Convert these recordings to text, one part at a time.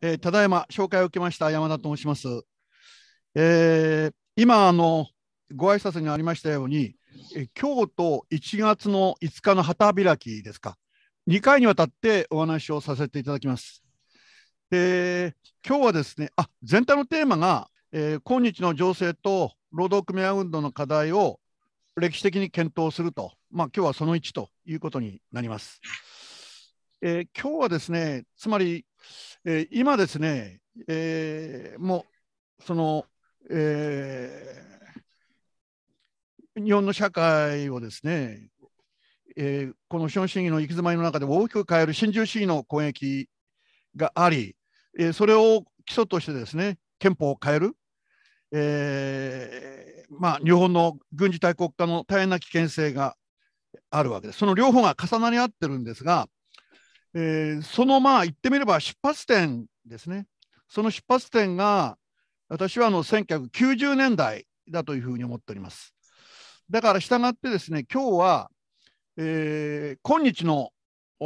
えー、ただいま紹介を受けました山田と申します。えー、今あのご挨拶にありましたように、えー、今日と1月の5日の旗開きですか、2回にわたってお話をさせていただきます。で、今日はですね、あ全体のテーマが、えー、今日の情勢と労働組合運動の課題を歴史的に検討すると、まあ今日はその1ということになります。えー、今日はですね、つまりえー、今ですね、えー、もうその、えー、日本の社会をですね、えー、この資本主義の行き詰まりの中で大きく変える新自由主義の攻撃があり、えー、それを基礎としてですね憲法を変える、えーまあ、日本の軍事大国化の大変な危険性があるわけです。その両方が重なり合ってるんですが、えー、そのまあ言ってみれば出発点ですねその出発点が私はあの1990年代だというふうに思っておりますだから従ってですね今日は、えー、今日の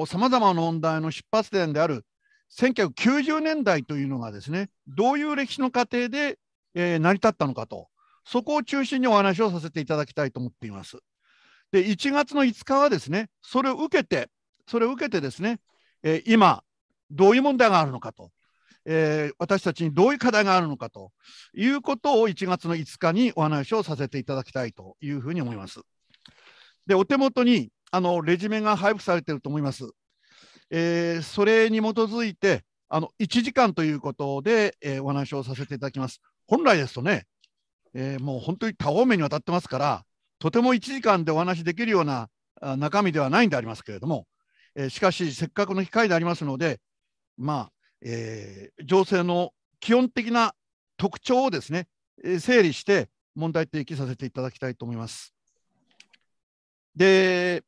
さまざまな問題の出発点である1990年代というのがですねどういう歴史の過程で、えー、成り立ったのかとそこを中心にお話をさせていただきたいと思っています。で1月の5日はですねそれを受けてそれを受けてですねえ今、どういう問題があるのかと、えー、私たちにどういう課題があるのかということを1月の5日にお話をさせていただきたいというふうに思います。で、お手元にあのレジュメが配布されていると思います。えー、それに基づいて、あの1時間ということで、えー、お話をさせていただきます。本来ですとね、えもう本当に多方面にわたってますから、とても1時間でお話できるような中身ではないんでありますけれども、えー、しかし、せっかくの機会でありますので、まあえー、情勢の基本的な特徴をですね、えー、整理して問題提起させていただきたいと思います。で、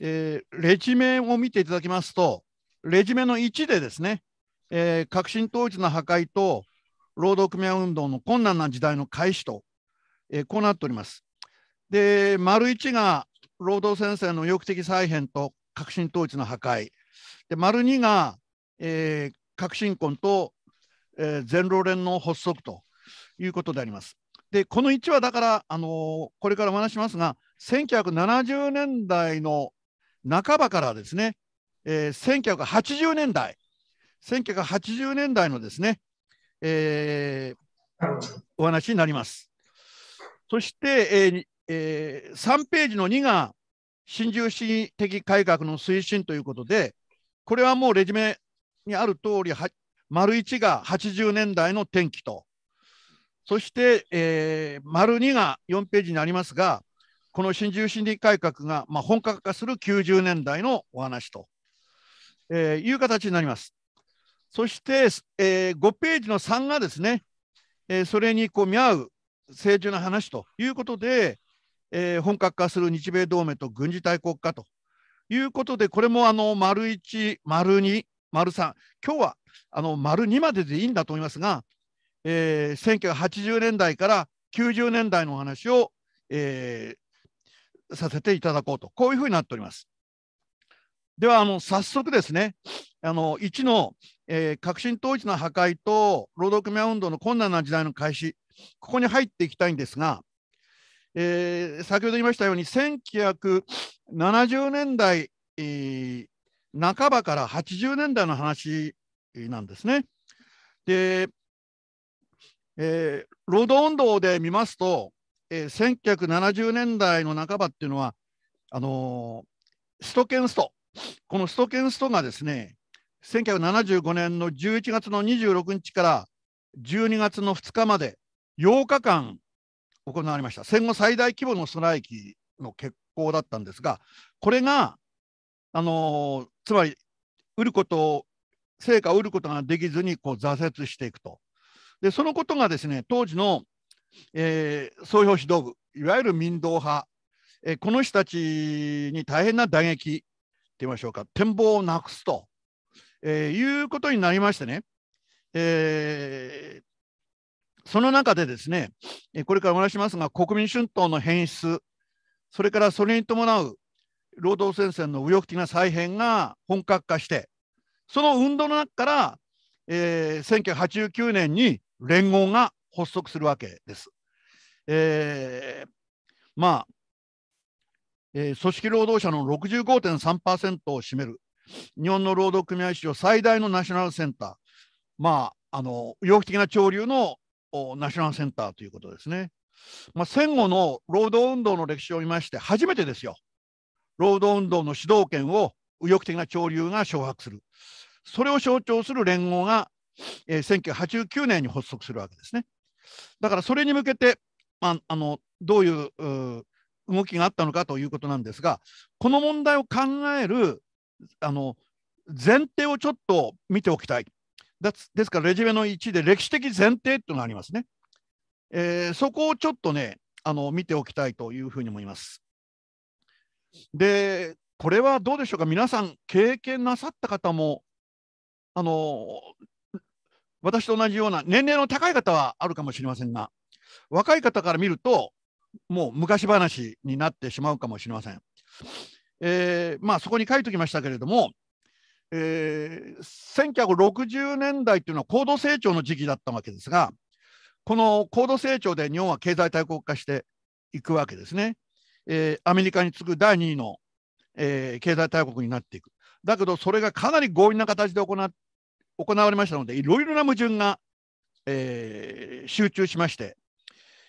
えー、レジメを見ていただきますと、レジメの1でですね、えー、革新統一の破壊と労働組合運動の困難な時代の開始と、えー、こうなっております。で、丸1が労働戦線の抑的再編と革新統一の破壊で丸2が、えー、革新婚と、えー、全労連の発足ということであります。でこの1はだから、あのー、これからお話しますが1970年代の半ばからですね、えー、1980年代1980年代のですね、えー、お話になります。そして、えーえー、3ページの2が新自由主義的改革の推進ということで、これはもうレジュメにある通り、丸1が80年代の転機と、そして、えー、丸2が4ページになりますが、この新自由主義改革が、まあ、本格化する90年代のお話と、えー、いう形になります。そして、えー、5ページの3がですね、えー、それにこう見合う政治の話ということで、えー、本格化する日米同盟と軍事大国化ということで、これもあの丸1、丸2、丸3、今日はあの丸2まででいいんだと思いますが、えー、1980年代から90年代のお話を、えー、させていただこうと、こういうふうになっております。ではあの早速ですね、あの1の、えー、革新統一の破壊と労働組合運動の困難な時代の開始、ここに入っていきたいんですが、えー、先ほど言いましたように1970年代、えー、半ばから80年代の話なんですね。で、えー、労働運動で見ますと、えー、1970年代の半ばっていうのはあのー、ストケンストこのストケンストがですね1975年の11月の26日から12月の2日まで8日間行われました戦後最大規模のストライキの決行だったんですがこれが、あのー、つまり売ることを成果を売ることができずにこう挫折していくとでそのことがですね当時の、えー、総評指導部いわゆる民道派、えー、この人たちに大変な打撃って言いましょうか展望をなくすと、えー、いうことになりましてね、えー、その中でですね、これからお話しますが、国民春闘の変質、それからそれに伴う労働戦線の右翼的な再編が本格化して、その運動の中から、えー、1989年に連合が発足するわけです。えー、まあ、えー、組織労働者の65.3%を占める日本の労働組合史上最大のナショナルセンター、まあ、あの右翼的な潮流のナショナルセンターということですね。まあ、戦後の労働運動の歴史を見まして初めてですよ労働運動の主導権を右翼的な潮流が掌握するそれを象徴する連合が、えー、1989年に発足するわけですねだからそれに向けて、まあ、あのどういう動きがあったのかということなんですがこの問題を考えるあの前提をちょっと見ておきたいですから、レジュメの1で歴史的前提というのがありますね。えー、そこをちょっとね、あの見ておきたいというふうに思います。で、これはどうでしょうか、皆さん、経験なさった方も、あの私と同じような年齢の高い方はあるかもしれませんが、若い方から見ると、もう昔話になってしまうかもしれません。えー、まあ、そこに書いておきましたけれども、えー、1960年代というのは高度成長の時期だったわけですがこの高度成長で日本は経済大国化していくわけですね。えー、アメリカに次ぐ第2位の、えー、経済大国になっていく。だけどそれがかなり強引な形で行行われましたのでいろいろな矛盾が、えー、集中しまして、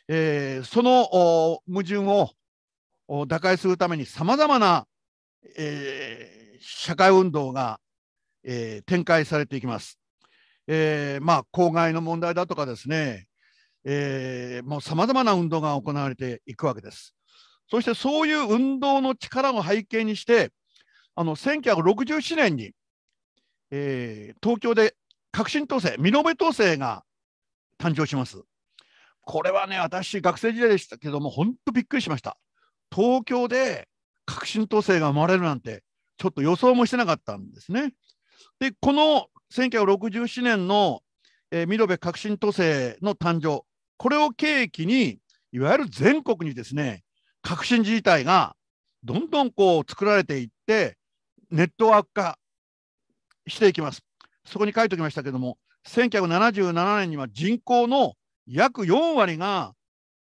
えー、その矛盾を打開するためにさまざまな、えー、社会運動がえー、展開されていきます。えー、まあ、公害の問題だとかですね、えー、もうさまざまな運動が行われていくわけです。そしてそういう運動の力を背景にして、あの1967年に、えー、東京で革新統制、見延統制が誕生します。これはね、私、学生時代でしたけども、本当びっくりしました。東京で革新統制が生まれるなんて、ちょっと予想もしてなかったんですね。で、この1967年の、えー、ミロベ革新都政の誕生、これを契機に、いわゆる全国にですね、革新自治体がどんどんこう作られていって、ネットワーク化していきます。そこに書いておきましたけども、1977年には人口の約4割が、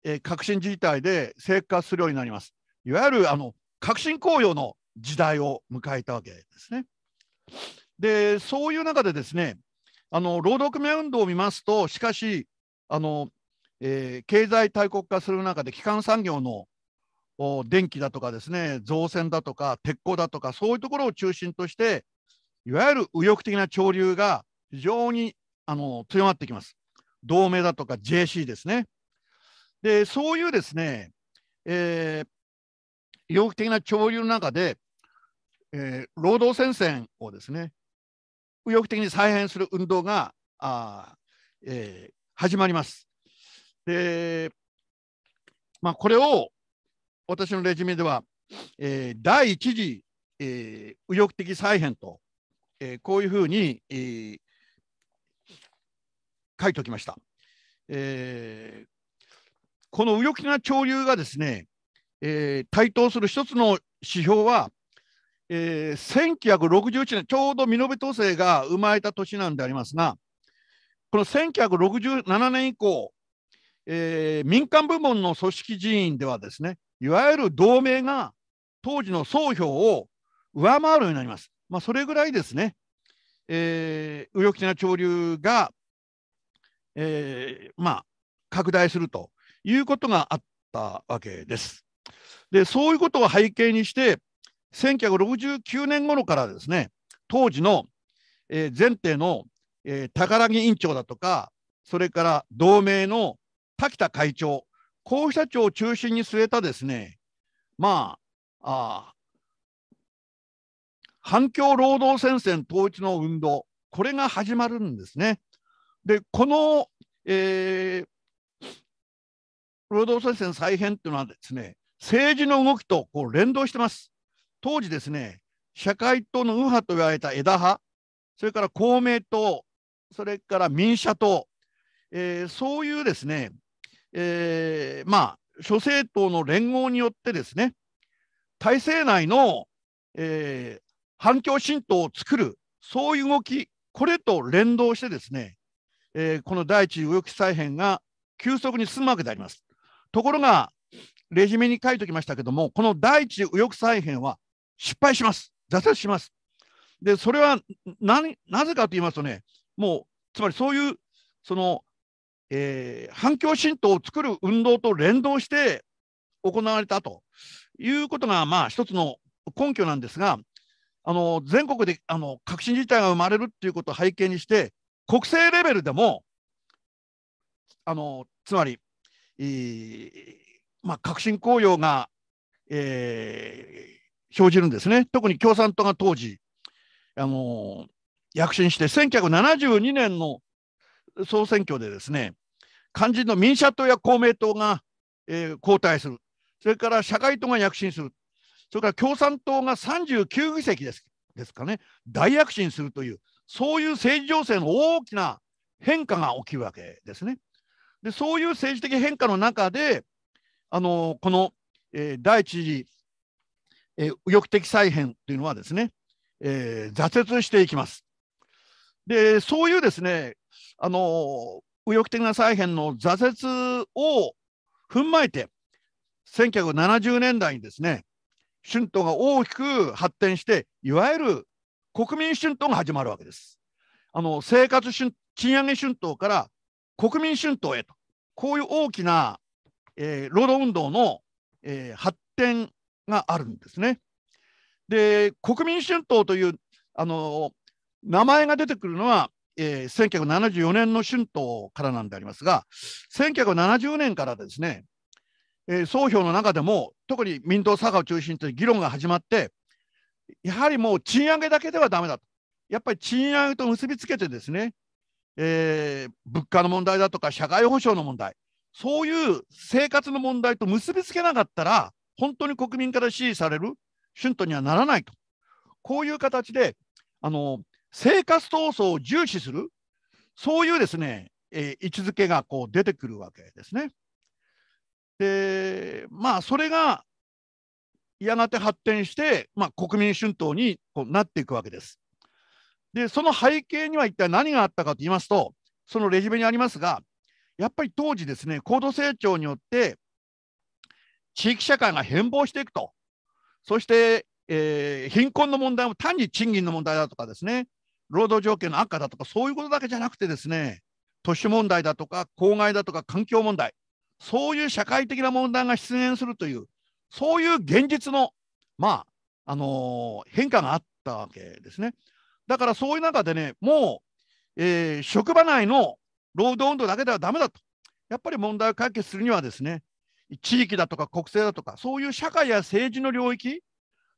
えー、革新自治体で生活するようになります。いわゆるあの革新公用の時代を迎えたわけですね。でそういう中でですねあの労働組合運動を見ますとしかしあの、えー、経済大国化する中で基幹産業の電気だとかですね造船だとか鉄鋼だとかそういうところを中心としていわゆる右翼的な潮流が非常にあの強まってきます。同盟だとか JC ですね。でそういうですね、えー、右翼的な潮流の中で、えー、労働戦線をですね右翼的に再編する運動があ、えー、始まります。で、まあ、これを私のレジュメでは、えー、第一次、えー、右翼的再編と、えー、こういうふうに、えー、書いておきました。えー、この右翼的な潮流がですね、えー、対等する一つの指標は、えー、1961年、ちょうど身延統制が生まれた年なんでありますが、この1967年以降、えー、民間部門の組織人員ではですね、いわゆる同盟が当時の総票を上回るようになります。まあ、それぐらいですね、えー、右翼的な潮流が、えー、まあ、拡大するということがあったわけです。で、そういうことを背景にして、1969年頃からですね、当時の、えー、前提の、えー、宝木員長だとか、それから同盟の滝田会長、こうした長を中心に据えたですね、まあ、あ反共労働戦線統一の運動、これが始まるんですね。で、この、えー、労働戦線再編というのはですね、政治の動きとこう連動してます。当時ですね、社会党の右派と言われた枝派、それから公明党、それから民社党、えー、そういうですね、えー、まあ、諸政党の連合によってですね、体制内の、えー、反共新党を作る、そういう動き、これと連動してですね、えー、この第一右翼再編が急速に進むわけであります。ところが、レジュメに書いておきましたけども、この第一右翼再編は失敗します。挫折します。で、それはなぜかと言いますとね、もう、つまりそういう、その、えー、反共神道を作る運動と連動して行われたということが、まあ、一つの根拠なんですが、あの全国であの革新自体が生まれるっていうことを背景にして、国政レベルでも、あのつまり、えー、まあ、革新綱要が、えー、生じるんですね。特に共産党が当時、あの躍進して、1972年の総選挙でですね、肝心の民社党や公明党が、えー、後退する、それから社会党が躍進する、それから共産党が39議席ですですかね、大躍進するという、そういう政治情勢の大きな変化が起きるわけですね。でそういう政治的変化の中で、あのこの、えー、第一次えー、右翼的再編というのはですね、えー、挫折していきます。でそういうですねあの右翼的な再編の挫折を踏まえて1970年代にですね春闘が大きく発展していわゆる国民春闘が始まるわけです。あの生活春賃上げ春闘から国民春闘へとこういう大きな、えー、労働運動の、えー、発展があるんですね。で国民春闘というあの名前が出てくるのは、えー、1974年の春闘からなんでありますが1970年からですね、えー、総評の中でも特に民党左賀を中心と議論が始まってやはりもう賃上げだけではだめだとやっぱり賃上げと結びつけてですね、えー、物価の問題だとか社会保障の問題そういう生活の問題と結びつけなかったら本当に国民から支持される春闘にはならないと、こういう形で、あの生活闘争を重視する、そういうですね、えー、位置づけがこう出てくるわけですね。で、まあ、それがやがて発展して、まあ、国民春闘にこうなっていくわけです。で、その背景には一体何があったかと言いますと、そのレジュメにありますが、やっぱり当時ですね、高度成長によって、地域社会が変貌していくと、そして、えー、貧困の問題も単に賃金の問題だとかですね、労働条件の悪化だとか、そういうことだけじゃなくてですね、都市問題だとか、公害だとか、環境問題、そういう社会的な問題が出現するという、そういう現実の、まあ、あのー、変化があったわけですね。だからそういう中でね、もう、えー、職場内の労働運動だけではだめだと。やっぱり問題を解決するにはですね、地域だとか国政だとか、そういう社会や政治の領域、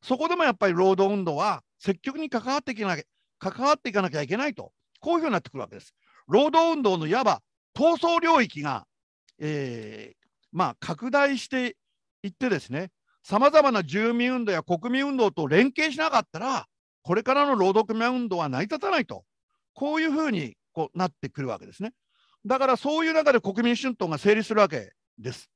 そこでもやっぱり労働運動は積極に関わっていかなきゃ関わっていかなきゃいけないと、こういうふうになってくるわけです。労働運動のいわば闘争領域が、えー、まあ、拡大していってですね、さまざまな住民運動や国民運動と連携しなかったら、これからの労働組合運動は成り立たないと、こういうふうにこうなってくるわけですね。だからそういう中で国民春闘が成立するわけです。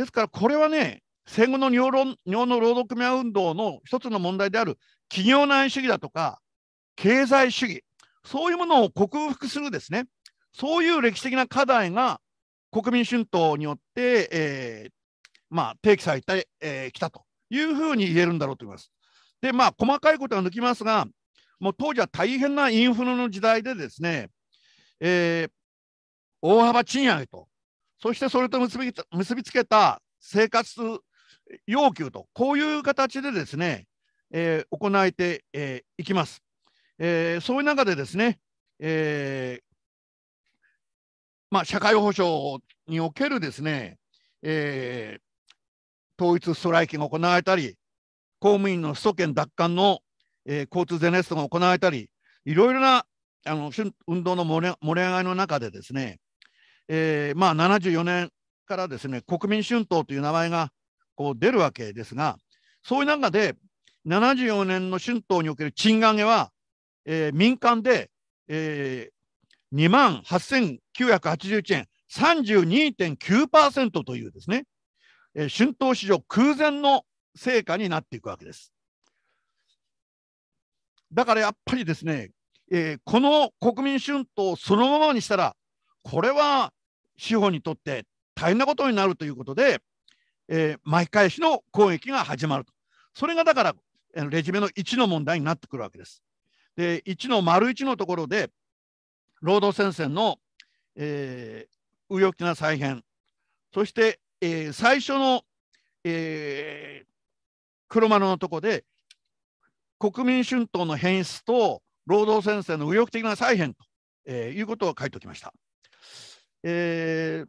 ですからこれはね戦後の尿論の労働組合運動の一つの問題である企業内主義だとか経済主義そういうものを克服するですねそういう歴史的な課題が国民春闘によって、えーまあ、提起されてき、えー、たというふうに言えるんだろうと思います。でまあ細かいことは抜きますがもう当時は大変なインフルの時代でですね、えー、大幅賃上げとそしてそれと結び結びつけた生活要求と、こういう形でですね、えー、行えて、えー、いきます。えー、そういう中でですね、えまあ、社会保障におけるですね、え統一ストライキが行われたり、公務員の首都圏奪還の、え交通ゼネストが行われたり、いろいろなあの運動の盛り上がりの中でですね、えー、まあ、74年からですね国民春闘という名前がこう出るわけですがそういう中で74年の春闘における賃上げは、えー、民間で、えー、2万8981円32.9%というですね、えー、春闘市場空前の成果になっていくわけです。だからやっぱりですね、えー、この国民春闘そのままにしたら、これは司法にとって大変なことになるということで、えー、巻き返しの攻撃が始まると。それがだからレジュメの1の問題になってくるわけです。で1の丸1のところで労働戦線の、えー、右翼的な再編そして、えー、最初の、えー、黒丸のとこで国民春闘の変質と労働戦線の右翼的な再編と、えー、いうことを書いておきました。えー、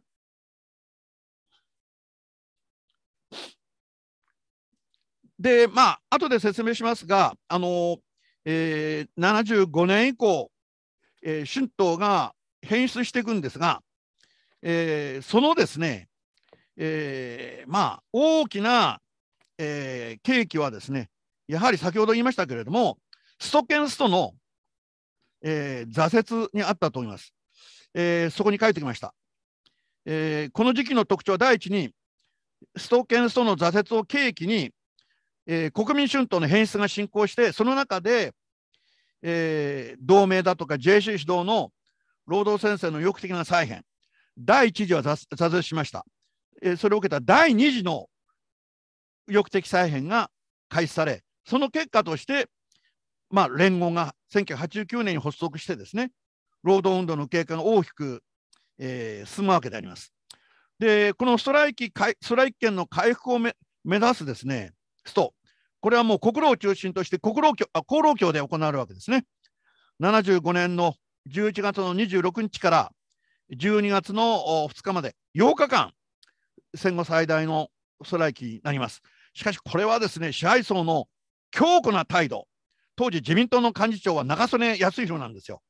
で、まあ後で説明しますが、あのえー、75年以降、えー、春闘が変質していくんですが、えー、そのですね、えー、まあ大きな、えー、契機はですね、やはり先ほど言いましたけれども、ストケンストの、えー、挫折にあったと思います。えー、そこに書いてきました、えー、この時期の特徴は第一にストーケンスとの挫折を契機に、えー、国民春闘の変質が進行してその中で、えー、同盟だとか JC 指導の労働戦線の抑的な再編第1次は挫折しました、えー、それを受けた第2次の抑的再編が開始されその結果として、まあ、連合が1989年に発足してですね労働運動の経過が大きく、えー、進むわけであります。で、このストライキ、ストライキ権の回復を目指すですね、スト、これはもう国労を中心として国労協あ、厚労協で行われるわけですね。75年の11月の26日から12月の2日まで8日間、戦後最大のストライキになります。しかし、これはですね、支配層の強固な態度、当時自民党の幹事長は中曽根康弘なんですよ。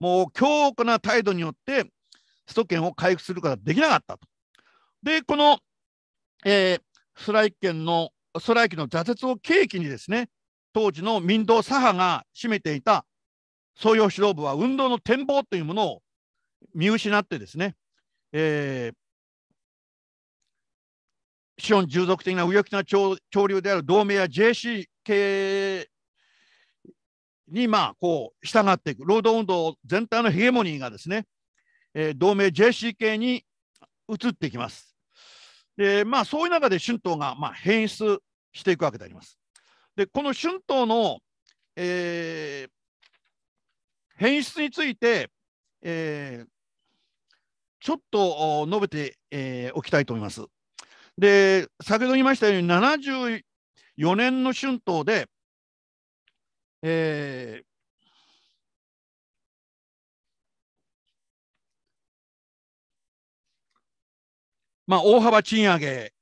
もう強固な態度によって首都圏を回復することができなかったと。で、この、えー、ストライキ権の、ストライキの挫折を契機にですね、当時の民道左派が占めていた総要指導部は運動の展望というものを見失ってですね、えー、資本従属的な右翼的な潮流である同盟や JC 系に、まあ、こう、従っていく。労働運動全体のヘゲモニーがですね、えー、同盟 JCK に移っていきます。で、まあ、そういう中で春闘が、まあ、変質していくわけであります。で、この春闘の、えー、変質について、えー、ちょっと述べて、えー、おきたいと思います。で、先ほど言いましたように、74年の春闘で、えー、ま大幅賃上げ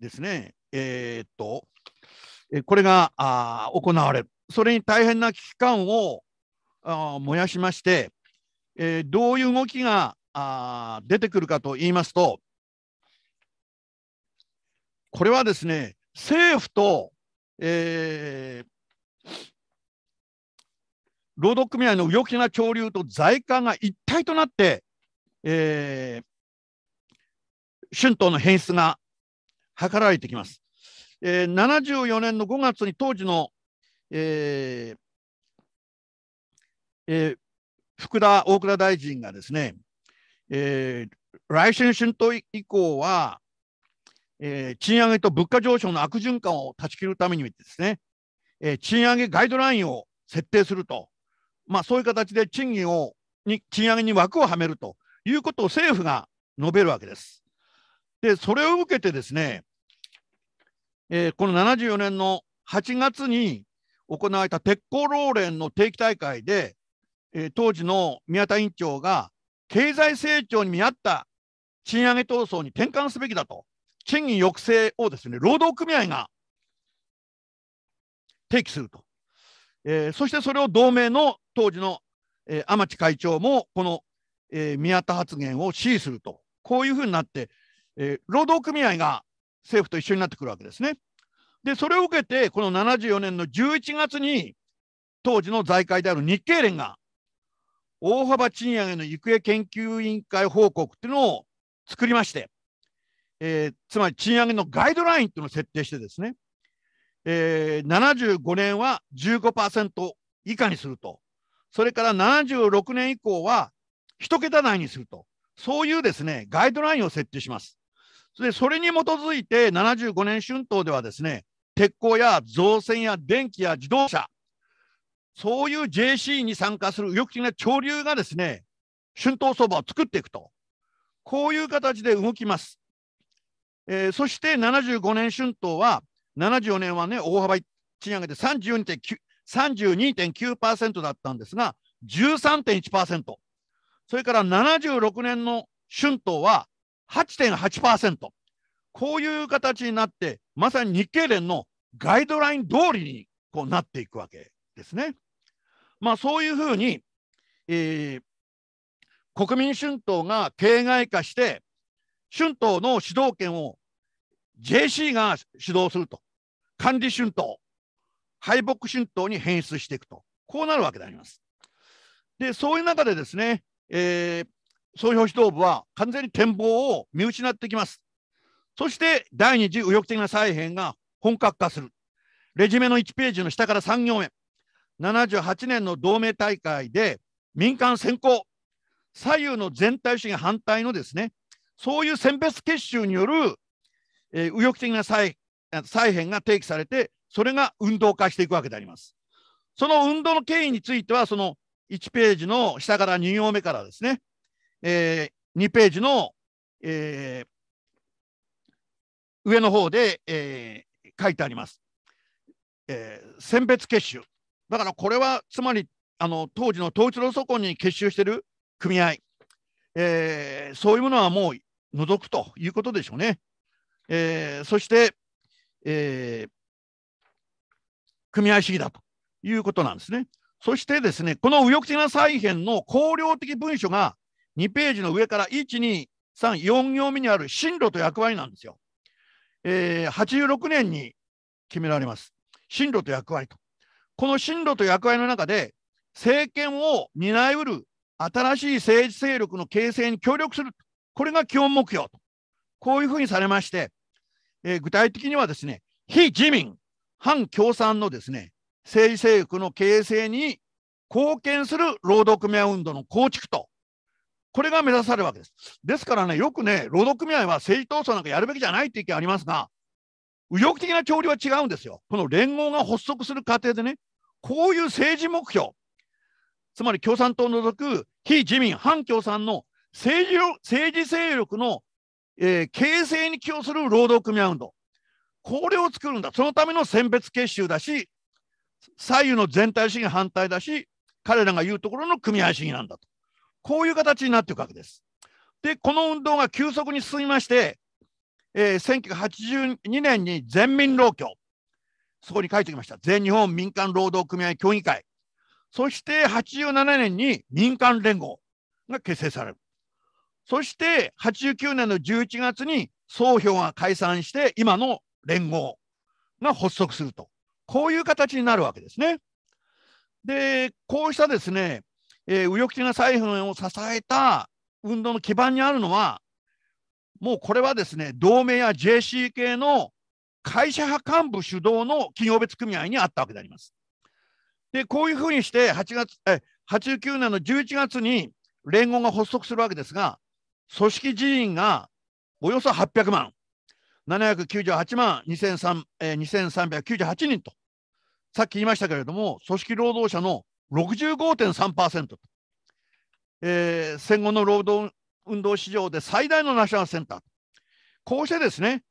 ですね、えっと、これがあ行われる、それに大変な危機感を燃やしまして、えどういう動きが出てくるかと言いますと、これはですね、政府と、労働組合の右翼な潮流と財界が一体となって、えー、春闘の変質が図られてきます。えー、74年の5月に当時の、えーえー、福田大蔵大臣がですね、えー、来春春闘以降は、えー、賃上げと物価上昇の悪循環を断ち切るためにですね、えー、賃上げガイドラインを設定するとまあ、そういう形で賃金をに賃上げに枠をはめるということを政府が述べるわけです。で、それを受けてですね、えー、この74年の8月に行われた鉄鋼労連の定期大会で、えー、当時の宮田委員長が経済成長に見合った賃上げ闘争に転換すべきだと、賃金抑制をですね、労働組合が提起するとえー、そしてそれを同盟の当時の、えー、天地会長もこの、えー、宮田発言を支持するとこういうふうになって、えー、労働組合が政府と一緒になってくるわけですね。でそれを受けてこの74年の11月に当時の財界である日経連が大幅賃上げの行方研究委員会報告っていうのを作りまして、えー、つまり賃上げのガイドラインっていうのを設定してですねえー、75年は15%以下にすると、それから76年以降は1桁台にすると、そういうですね、ガイドラインを設定します。でそれに基づいて75年春闘ではですね、鉄鋼や造船や電気や自動車、そういう JC に参加する右翼的な潮流がですね、春闘相場を作っていくと、こういう形で動きます。えー、そして75年春闘は、74年はね、大幅賃上げで32.9%だったんですが、13.1%。それから76年の春闘は8.8%。こういう形になって、まさに日経連のガイドライン通りにこうなっていくわけですね。まあそういうふうに、えー、国民春闘が形骸化して、春闘の主導権を JC が主導すると。管理春闘、敗北春闘に変質していくと、こうなるわけであります。で、そういう中でですね、えー、総評指導部は完全に展望を見失ってきます。そして第二次右翼的な再編が本格化する。レジュメの1ページの下から3行目。78年の同盟大会で民間先行、左右の全体主義反対のですね、そういう選別結集による、えー、右翼的な再編、再編が提起されて、それが運動化していくわけであります。その運動の経緯については、その1ページの下から2行目からですね、えー、2ページの、えー、上の方で、えー、書いてあります。えー、選別結集。だからこれはつまりあの当時の統一労組合に結集している組合、えー、そういうものはもう除くということでしょうね。えー、そして、えー、組合主義だということなんですね。そしてですね、この右翼的な再編の綱領的文書が2ページの上から1、2、3、4行目にある進路と役割なんですよ。えー、86年に決められます。進路と役割と。この進路と役割の中で、政権を担いうる新しい政治勢力の形成に協力する。これが基本目標と。こういうふうにされまして、えー、具体的にはですね、非自民、反共産のですね、政治政府の形成に貢献する労働組合運動の構築と、これが目指されるわけです。ですからね、よくね、労働組合は政治闘争なんかやるべきじゃないという意見ありますが、右翼的な潮流は違うんですよ。この連合が発足する過程でね、こういう政治目標、つまり共産党を除く非自民、反共産の政治政治勢力のえー、形成に寄与する労働組合運動。これを作るんだ。そのための選別結集だし、左右の全体主義反対だし、彼らが言うところの組合主義なんだと。こういう形になっていくわけです。で、この運動が急速に進みまして、えー、1982年に全民労協。そこに書いてきました。全日本民間労働組合協議会。そして87年に民間連合が結成される。そして89年の11月に総評が解散して、今の連合が発足すると。こういう形になるわけですね。で、こうしたですね、えー、右翼的な再編を支えた運動の基盤にあるのは、もうこれはですね、同盟や JC 系の会社派幹部主導の企業別組合にあったわけであります。で、こういうふうにして8月え89年の11月に連合が発足するわけですが、組織人員がおよそ800万、798万23、えー、9 8人と、さっき言いましたけれども、組織労働者の65.3%と、えー、戦後の労働運動市場で最大のナショナルセンター。こうしてですね、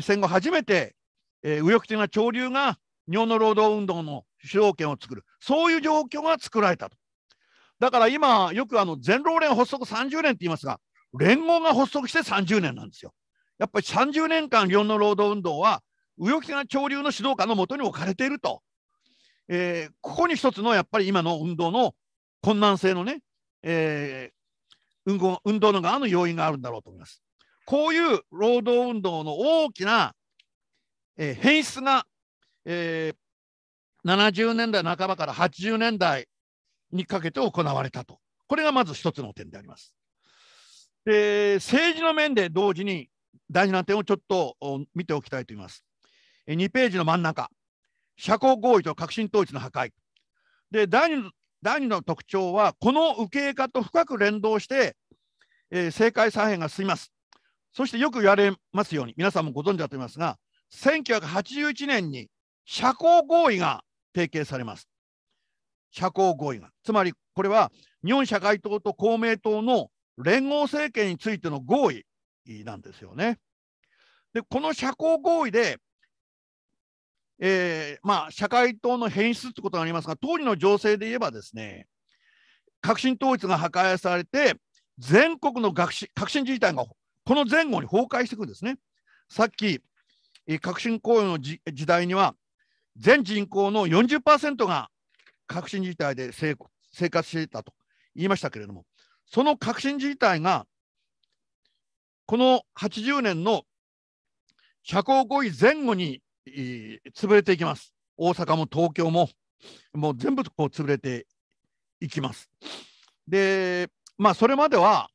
戦後初めて、えー、右翼的な潮流が日本の労働運動の主導権を作る、そういう状況が作られたと。だから今、よくあの全労連発足30年って言いますが、連合が発足して30年なんですよ。やっぱり30年間日本の労働運動は右翼的な潮流の指導下のもとに置かれていると、えー、ここに一つのやっぱり今の運動の困難性のね、えー、運動の側の要因があるんだろうと思います。こういう労働運動の大きな、えー、変質が、えー、70年代半ばから80年代にかけて行われたと。これがまず一つの点であります。で政治の面で同時に大事な点をちょっと見ておきたいと思います。2ページの真ん中、社交合意と革新統一の破壊。で第 2, 第2の特徴は、この右傾化と深く連動して、えー、政界左辺が進みます。そしてよく言われますように、皆さんもご存知だと思いますが、1981年に社交合意が提携されます。社交合意が。つまり、これは日本社会党と公明党の連合政権についての合意なんですよね。で、この社交合意で、えー、まあ、社会党の変質ということがありますが、当時の情勢で言えばですね、革新統一が破壊されて、全国の革新革新自治体がこの前後に崩壊していくんですね。さっき、革新公用の時代には、全人口の40%が革新自治体で生活していたと言いましたけれども、その革新自体が、この80年の社交合意前後に、えー、潰れていきます。大阪も東京も、もう全部こう潰れていきます。で、まあ、それまでは、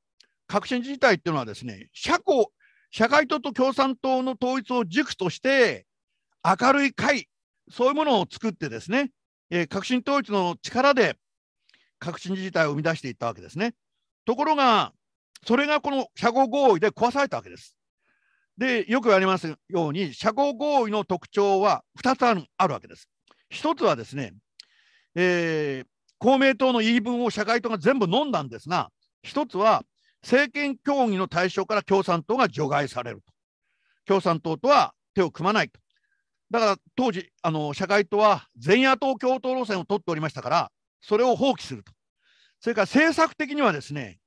革新自体っていうのはですね、社交、社会党と共産党の統一を軸として、明るい会、そういうものを作ってですね、えー、革新統一の力で革新自治体を生み出していったわけですね。ところが、それがこの社交合意で壊されたわけです。で、よくやりますように、社交合意の特徴は2つあるあるわけです。1つはですね、えー、公明党の言い分を社会党が全部飲んだんですが、1つは政権協議の対象から共産党が除外されると。共産党とは手を組まないと。だから当時、あの社会党は全野党共闘路線を取っておりましたから、それを放棄すると。それから政策的にはですね、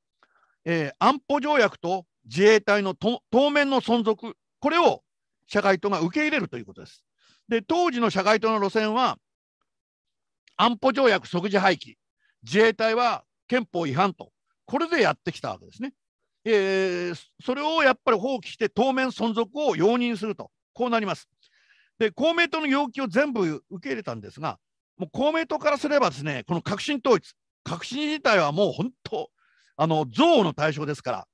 えー、安保条約と自衛隊の当面の存続、これを社会党が受け入れるということです。で、当時の社会党の路線は、安保条約即時廃棄、自衛隊は憲法違反と、これでやってきたわけですね。えー、それをやっぱり放棄して当面存続を容認すると、こうなります。で、公明党の要求を全部受け入れたんですが、もう公明党からすればですね、この革新統一、革新自体はもう本当、あの憎悪の対象ですから、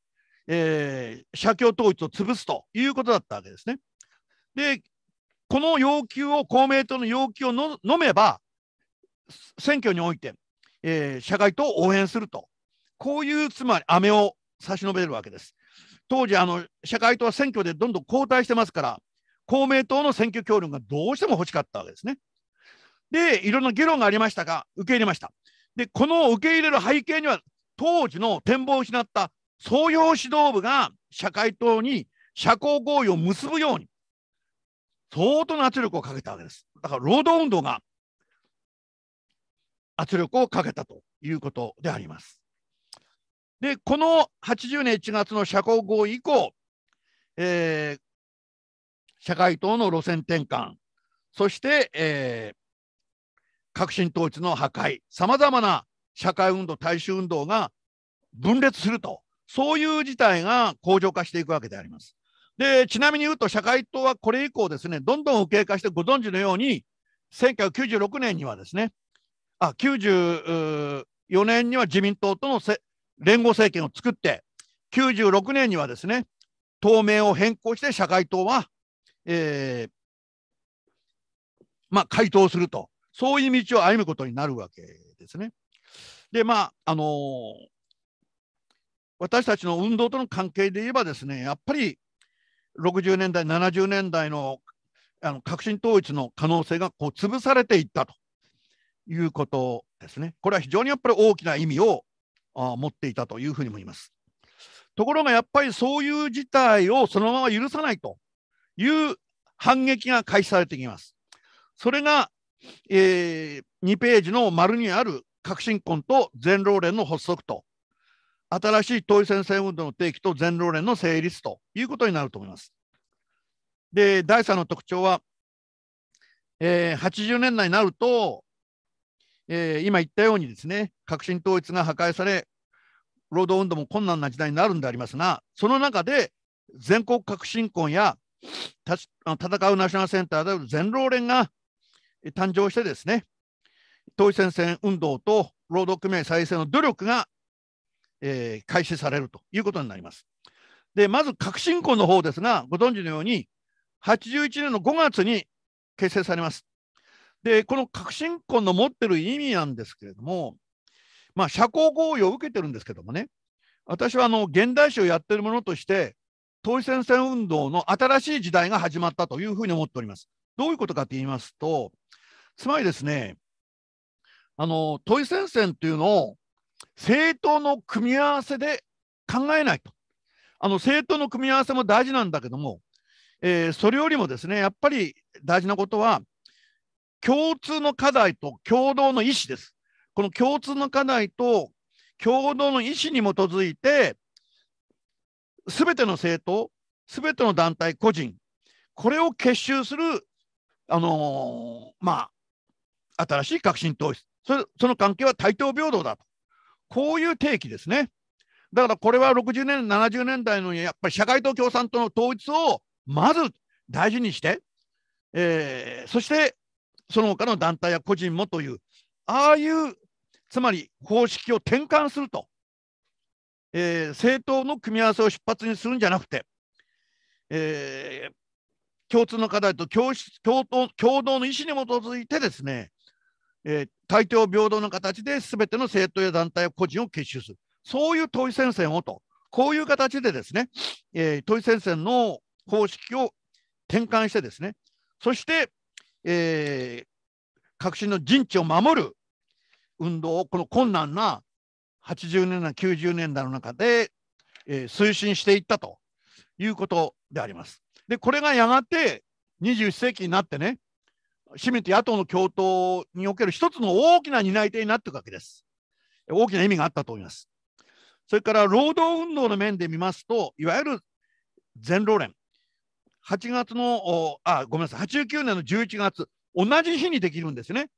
えー、社協統一を潰すということだったわけですね。で、この要求を、公明党の要求をの飲めば、選挙において、えー、社会党を応援すると、こういうつまり、飴を差し伸べるわけです。当時あの、社会党は選挙でどんどん後退してますから、公明党の選挙協力がどうしても欲しかったわけですね。で、いろんな議論がありましたが、受け入れました。でこの受け入れる背景には当時の展望を失った総要指導部が社会党に社交合意を結ぶように相当な圧力をかけたわけです。だから労働運動が圧力をかけたということであります。で、この80年1月の社交合意以降、えー、社会党の路線転換、そして、えー、革新統一の破壊さまざまな社会運動大衆運動が分裂するとそういう事態が恒常化していくわけであります。でちなみに言うと社会党はこれ以降ですねどんどん右傾化してご存知のように1996年にはですねあ94年には自民党との連合政権を作って96年にはですね党名を変更して社会党は、えーまあ、回答するとそういう道を歩むことになるわけですね。で、まあ、あのー、私たちの運動との関係で言えばですね、やっぱり60年代、70年代のあの革新統一の可能性がこう潰されていったということですね。これは非常にやっぱり大きな意味をあ持っていたというふうに思います。ところがやっぱりそういう事態をそのまま許さないという反撃が開始されてきます。それがえー、2ページの丸にある革新婚と全労連の発足と、新しい統一戦線運動の定期と全労連の成立ということになると思います。で、第3の特徴は、えー、80年代になると、えー、今言ったようにですね、革新統一が破壊され、労働運動も困難な時代になるんでありますが、その中で全国革新婚や戦うナショナルセンターである全労連が誕生してですね、統一戦線運動と労働組合再生の努力が、えー、開始されるということになります。で、まず革新婚の方ですが、ご存知のように、81年の5月に結成されます。で、この革新婚の持ってる意味なんですけれども、まあ、社交合意を受けてるんですけどもね、私はあの現代史をやってるものとして、統一戦線運動の新しい時代が始まったというふうに思っております。どういうことかと言いますと、つまりですね、あの、問い戦線というのを政党の組み合わせで考えないと。あの、政党の組み合わせも大事なんだけども、えー、それよりもですね、やっぱり大事なことは、共通の課題と共同の意思です。この共通の課題と共同の意思に基づいて、すべての政党、すべての団体、個人、これを結集するあのー、まあ、新しい革新統一そ、その関係は対等平等だと、こういう定義ですね。だからこれは60年、70年代のやっぱり社会党共産党の統一をまず大事にして、えー、そしてその他の団体や個人もという、ああいう、つまり方式を転換すると、えー、政党の組み合わせを出発にするんじゃなくて、えー、共通の課題と共共同共同の意思に基づいてですね、えー、対等平等の形で全ての政党や団体や個人を結集する、そういう統一戦線をと、こういう形でですね、えー、戦線の方式を転換してですね、そして、えー、革新の陣地を守る運動をこの困難な80年代、90年代の中で、えー、推進していったということであります。で、これがやがて21世紀になってね、市民と野党の共闘における一つの大きな担い手になっていくわけです。大きな意味があったと思います。それから労働運動の面で見ますと、いわゆる全労連、8月の、あ、ごめんなさい、89年の11月、同じ日にできるんですね。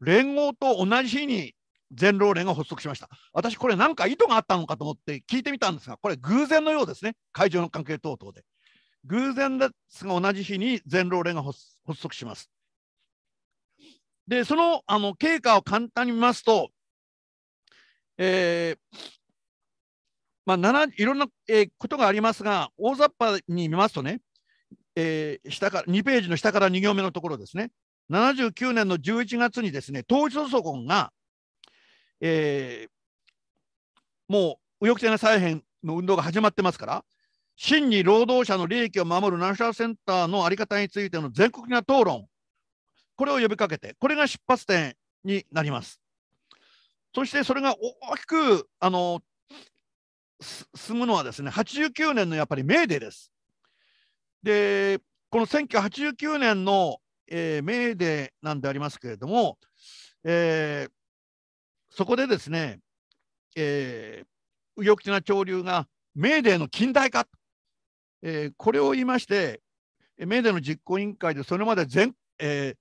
連合と同じ日に全労連が発足しました。私、これなんか意図があったのかと思って聞いてみたんですが、これ偶然のようですね、会場の関係等々で。偶然ですが同じ日に全老連が発足します。で、そのあの経過を簡単に見ますと、えーまあ、いろんな、えー、ことがありますが、大雑把に見ますとね、えー、下から2ページの下から2行目のところですね、79年の11月にですね、統一祖孫が、えー、もう右翼的な再編の運動が始まってますから、真に労働者の利益を守るナショナルセンターの在り方についての全国的な討論、これを呼びかけて、これが出発点になります。そしてそれが大きくあの進むのはですね、89年のやっぱりメーデーです。で、この1989年の、えー、メーデーなんでありますけれども、えー、そこでですね、えー、右翼的な潮流がメーデーの近代化えー、これを言いまして、メーデの実行委員会でそれまで全,、えー、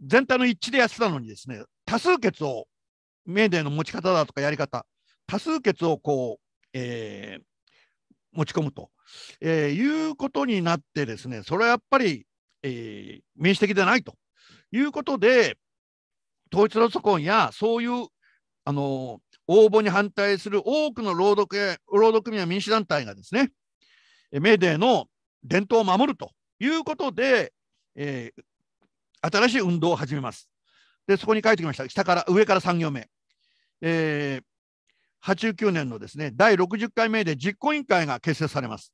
全体の一致でやってたのにですね、多数決を、メーデの持ち方だとかやり方、多数決をこう、えー、持ち込むと、えー、いうことになってですね、それはやっぱり、えー、民主的でないということで、統一ロソコンやそういうあの応募に反対する多くの労働労働組合民主団体がですね、メーデーの伝統を守るということで、えー、新しい運動を始めます。で、そこに書いてきました。下から、上から3行目。えー、89年のですね、第60回目で実行委員会が結成されます。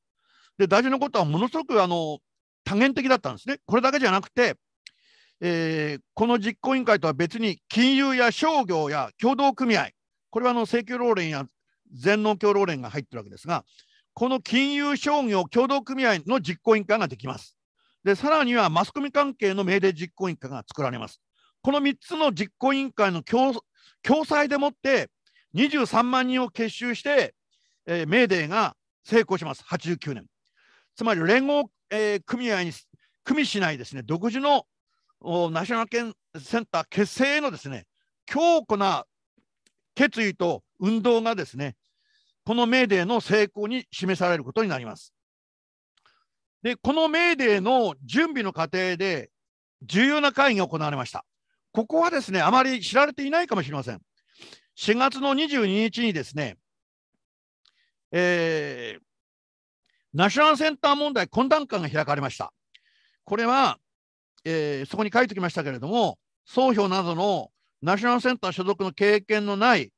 で、大事なことは、ものすごくあの多元的だったんですね。これだけじゃなくて、えー、この実行委員会とは別に、金融や商業や共同組合、これはあの請求労連や全農協労連が入ってるわけですが、この金融商業協同組合の実行委員会ができます。で、さらにはマスコミ関係の命令実行委員会が作られます。この3つの実行委員会の共済でもって23万人を結集して、えー、メーデーが成功します、89年。つまり連合、えー、組合に、組ないですね、独自のナショナルセンター結成へのですね、強固な決意と運動がですね、このメーデーの成功に示されることになります。で、このメーデーの準備の過程で重要な会議が行われました。ここはですね、あまり知られていないかもしれません。4月の22日にですね、えー、ナショナルセンター問題懇談会が開かれました。これは、えー、そこに書いておきましたけれども、総評などのナショナルセンター所属の経験のない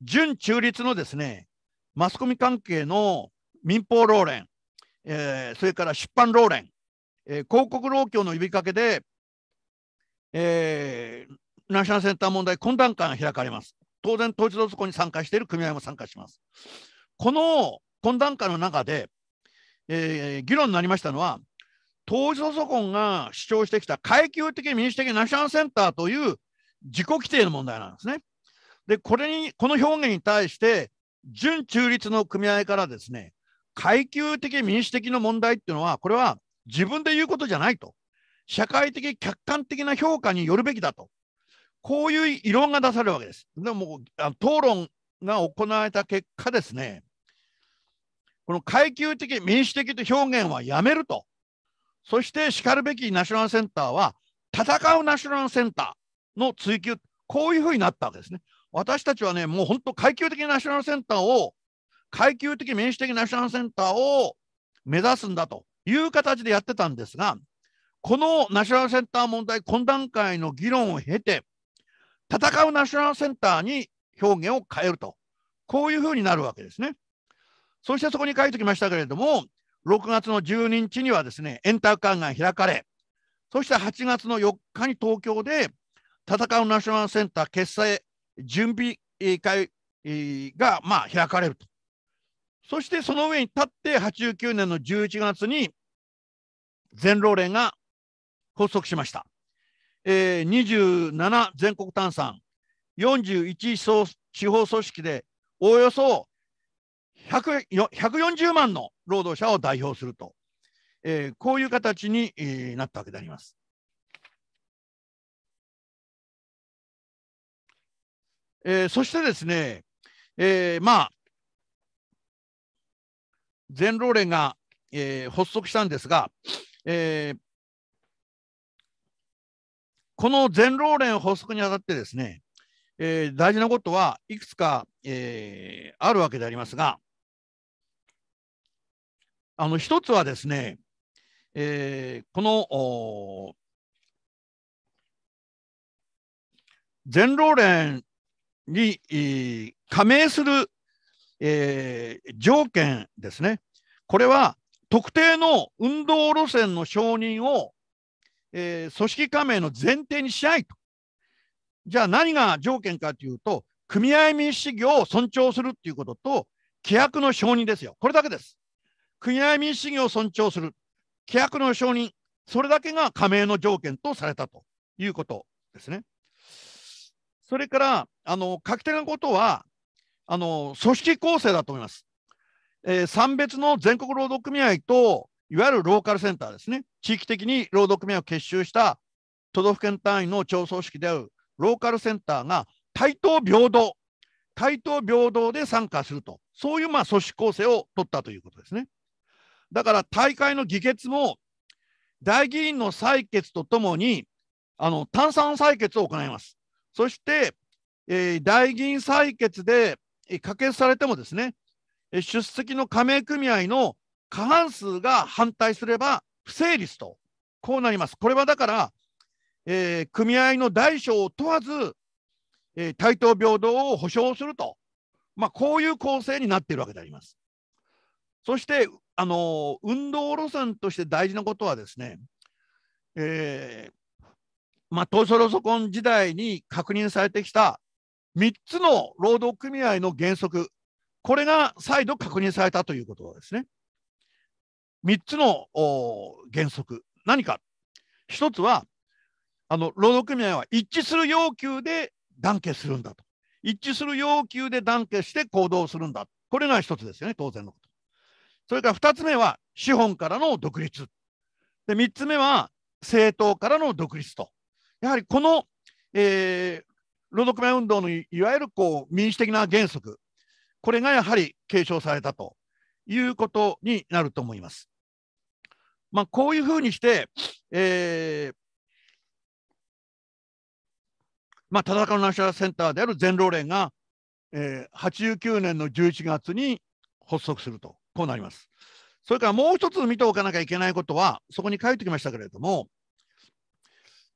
準中立のですね、マスコミ関係の民放労連、えー、それから出版労連、えー、広告労協の呼びかけで、えー、ナショナルセンター問題懇談会が開かれます。当然、統一同族に参加している組合も参加します。この懇談会の中で、えー、議論になりましたのは、統一同ンが主張してきた階級的民主的ナショナルセンターという自己規定の問題なんですね。で、これに、この表現に対して、準中立の組合からですね、階級的民主的の問題っていうのは、これは自分で言うことじゃないと。社会的客観的な評価によるべきだと。こういう異論が出されるわけです。でも討論が行われた結果ですね、この階級的、民主的と表現はやめると。そして、しかるべきナショナルセンターは、戦うナショナルセンター。の追求、こういうふうになったわけですね。私たちはね、もう本当、階級的ナショナルセンターを、階級的民主的ナショナルセンターを目指すんだという形でやってたんですが、このナショナルセンター問題懇談会の議論を経て、戦うナショナルセンターに表現を変えると、こういうふうになるわけですね。そしてそこに書いておきましたけれども、6月の12日にはですね、エンターカーが開かれ、そして8月の4日に東京で戦うナショナルセンター決済準備会が、まあ、開かれると。そしてその上に立って89年の11月に全労連が発足しました。えー、27全国炭酸41地方組織でおおよそ140万の労働者を代表すると、えー、こういう形に、なったわけであります。えー、そしてですね、えー、まあ、全労連が、えー、発足したんですが、えー、この全労連発足にあたってですね、えー、大事なことはいくつか、えー、あるわけでありますが、あの一つはですね、えー、この全労連に、加盟する、えー、条件ですね。これは特定の運動路線の承認を、えー、組織加盟の前提にしないと。じゃあ何が条件かというと、組合民主主義を尊重するということと、規約の承認ですよ。これだけです。組合民主主義を尊重する、規約の承認、それだけが加盟の条件とされたということですね。それから、あの画期的なことはあの、組織構成だと思います。えー、産別の全国労働組合と、いわゆるローカルセンターですね、地域的に労働組合を結集した都道府県単位の町組織であるローカルセンターが対等平等、対等平等で参加すると、そういうまあ組織構成を取ったということですね。だから大会の議決も、大議員の採決とともに、あの炭酸採決を行います。そして、えー、代議員採決で、え可決されてもですね、え出席の加盟組合の過半数が反対すれば不成立と、こうなります。これはだから、えー、組合の大小を問わず、えー、対等平等を保障すると、まあ、こういう構成になっているわけであります。そして、あのー、運動路線として大事なことはですね、えー、まあ、東証ロソコン時代に確認されてきた3つの労働組合の原則、これが再度確認されたということですね。3つの原則、何か、1つはあの労働組合は一致する要求で団結するんだと、一致する要求で団結して行動するんだ、これが1つですよね、当然のこと。それから2つ目は資本からの独立。で3つ目は政党からの独立とやはりこの、えー、労働組合運動のいわゆるこう民主的な原則、これがやはり継承されたということになると思います。まあ、こういうふうにして、えーまあ、戦中のナショナルセンターである全労連が、えー、89年の11月に発足すると、こうなります。それからもう一つ見ておかなきゃいけないことは、そこに書いてきましたけれども、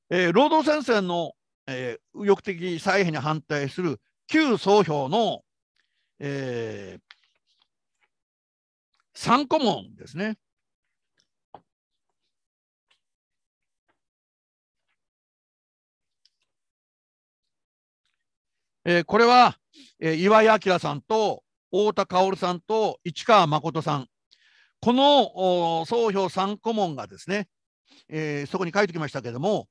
えー、労働戦線の、えー、右翼的再編に反対する旧総評の、えー、3顧問ですね。えー、これは、えー、岩井明さんと太田薫さんと市川誠さん、この総評3顧問がですね、えー、そこに書いてきましたけれども、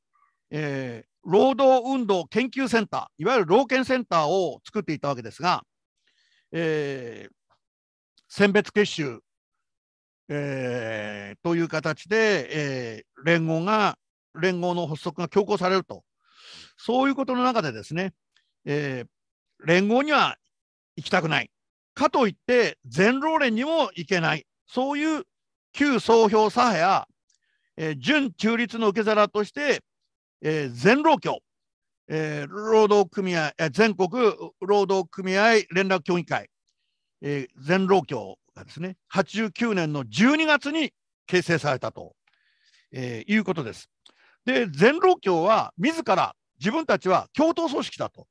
えー、労働運動研究センターいわゆる労研センターを作っていたわけですが、えー、選別結集、えー、という形で、えー、連合が連合の発足が強行されるとそういうことの中でですね、えー、連合には行きたくないかといって全労連にも行けないそういう旧総評左派や、えー、準中立の受け皿としてえー、全労協、えー、労働組合、えー、全国労働組合連絡協議会、えー、全労協がですね、89年の12月に形成されたと、えー、いうことです。で、全労協は自ら自分たちは共闘組織だと、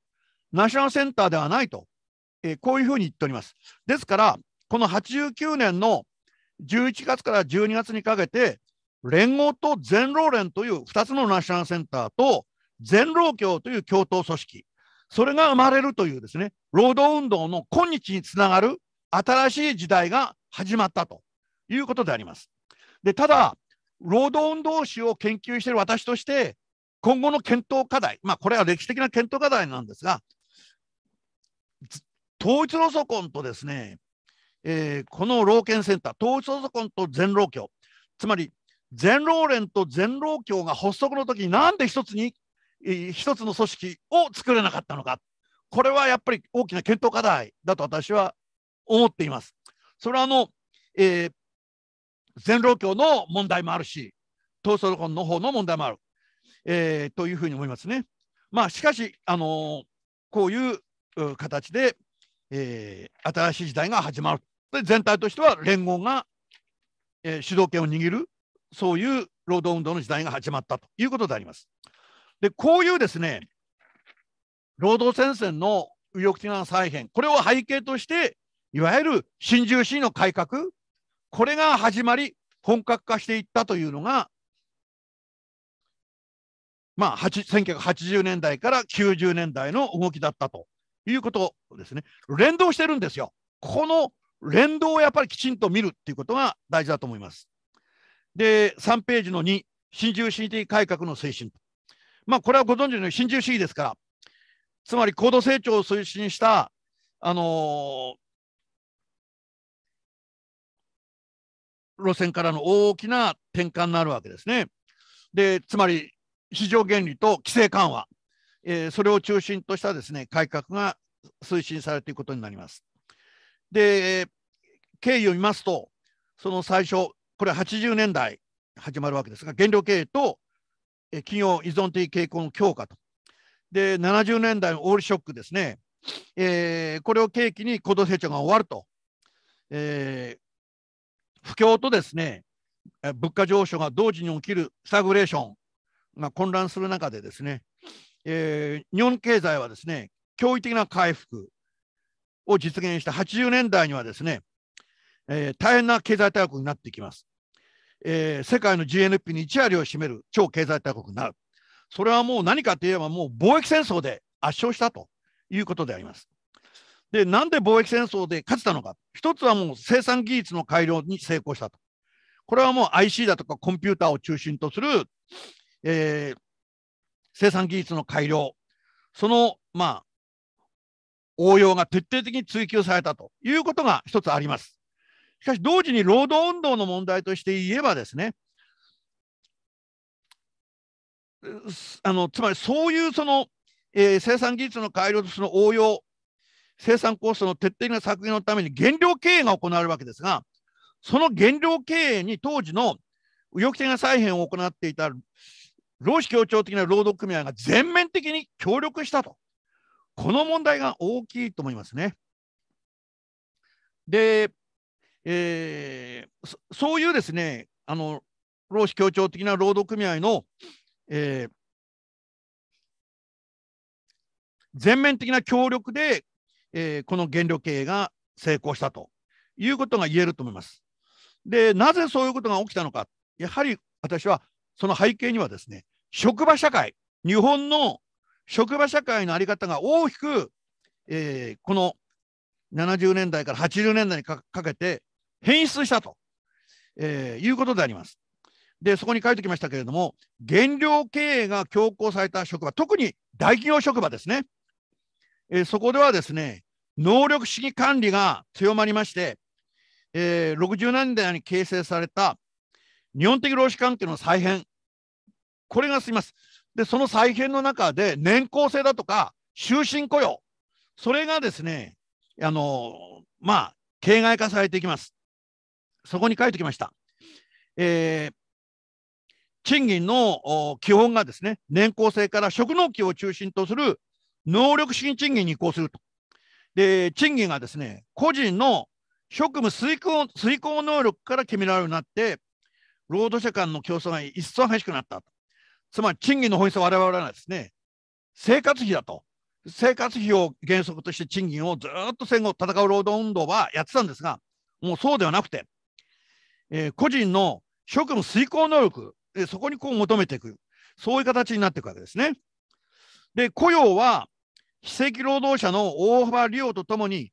ナショナルセンターではないと、えー、こういうふうに言っております。ですから、この89年の11月から12月にかけて、連合と全労連という2つのナショナルセンターと全労協という共闘組織、それが生まれるというですね、労働運動の今日につながる新しい時代が始まったということであります。で、ただ、労働運動史を研究している私として、今後の検討課題、まあ、これは歴史的な検討課題なんですが、統一ロソコンとですね、えー、この老健センター、統一ロソコンと全労協、つまり全労連と全労協が発足の時になんで一つに一つの組織を作れなかったのかこれはやっぱり大きな検討課題だと私は思っています。それはあの、えー、全労協の問題もあるし、闘争論の方の問題もある、えー、というふうに思いますね。まあ、しかし、あのー、こういう形で、えー、新しい時代が始まる。で全体としては連合が、えー、主導権を握るそういう労働運動の時代が始まったということであります。でこういうですね労働戦線の右翼的な再編これを背景としていわゆる新自由主義の改革これが始まり本格化していったというのが、まあ、1980年代から90年代の動きだったということですね。連動してるんですよ。この連動をやっぱりきちんと見るっていうことが大事だと思います。で、3ページの2、新自由主義的改革の推進。まあ、これはご存知のように新自由主義ですから、つまり高度成長を推進した、あのー、路線からの大きな転換になるわけですね。で、つまり市場原理と規制緩和、えー、それを中心としたですね改革が推進されていくことになります。で、経緯を見ますと、その最初、これは80年代始まるわけですが、原料経営と企業依存的傾向の強化と。で、70年代のオールショックですね。えー、これを契機に高度成長が終わると。えー、不況とですね、物価上昇が同時に起きるスタグレーションが混乱する中でですね、えー、日本経済はですね、驚異的な回復を実現した80年代にはですね、えー、大変な経済大国になっていきます。えー、世界の GNP に1割を占める超経済大国になる。それはもう何かといえばもう貿易戦争で圧勝したということであります。で、なんで貿易戦争で勝てたのか。一つはもう生産技術の改良に成功したと。これはもう IC だとかコンピューターを中心とする、えー、生産技術の改良。その、まあ、応用が徹底的に追求されたということが一つあります。しかし同時に労働運動の問題として言えばですねあのつまりそういうその、えー、生産技術の改良とその応用生産コストの徹底的な削減のために原料経営が行われるわけですがその原料経営に当時の右翼的な再編を行っていた労使協調的な労働組合が全面的に協力したとこの問題が大きいと思いますね。でえー、そういうですねあの労使協調的な労働組合の、えー、全面的な協力で、えー、この原料経営が成功したということが言えると思います。でなぜそういうことが起きたのかやはり私はその背景にはですね職場社会日本の職場社会の在り方が大きく、えー、この70年代から80年代にかけて変質したと、えー、いうことであります。で、そこに書いてきましたけれども、原料経営が強行された職場、特に大企業職場ですね。えー、そこではですね、能力主義管理が強まりまして、えー、60年代に形成された日本的労使関係の再編、これが進みます。で、その再編の中で、年功制だとか、終身雇用、それがですね、あのまあ、形骸化されていきます。そこに書いてきました。えー、賃金の基本がですね、年功制から職能期を中心とする能力資金賃金に移行すると。で、賃金がですね、個人の職務遂行遂行能力から決められるようになって、労働者間の競争が一層激しくなった。つまり賃金の本質は我々はですね、生活費だと。生活費を原則として賃金をずっと戦後戦う労働運動はやってたんですが、もうそうではなくて、えー、個人の職務遂行能力、えそこにこう求めていく、そういう形になっていくわけですね。で、雇用は、非正規労働者の大幅利用とともに、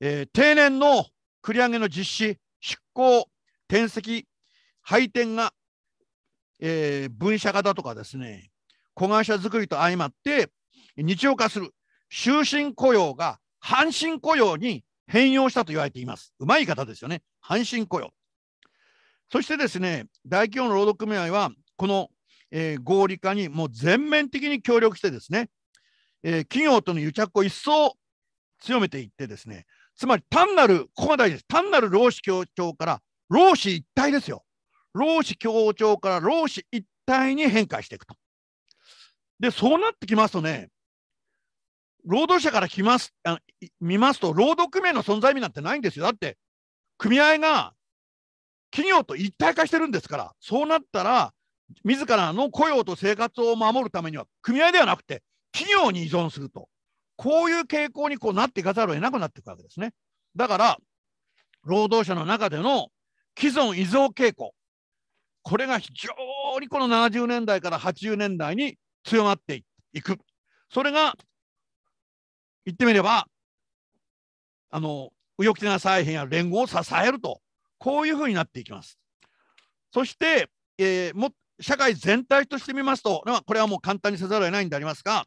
えー、定年の繰り上げの実施、執行、転籍、配点が、えー、分社化だとかですね、子会社づくりと相まって、日常化する終身雇用が半身雇用に変容したと言われています。うまい方ですよね。阪神雇用。そしてですね、大企業の労働組合は、この、えー、合理化にもう全面的に協力してですね、えー、企業との癒着を一層強めていってですね、つまり単なる、ここが大事です。単なる労使協調から労使一体ですよ。労使協調から労使一体に変化していくと。で、そうなってきますとね、労働者から来ますあ見ますと、労働組合の存在意味なんてないんですよ。だって、組合が企業と一体化してるんですから、そうなったら、自らの雇用と生活を守るためには、組合ではなくて、企業に依存すると、こういう傾向にこうなっていかざるを得なくなっていくわけですね。だから、労働者の中での既存依存傾向、これが非常にこの70年代から80年代に強まっていく。それが言ってみれば、あの、右翼的な再編や連合を支えると、こういうふうになっていきます。そして、えー、も社会全体として見ますと、これはもう簡単にせざるを得ないんでありますが、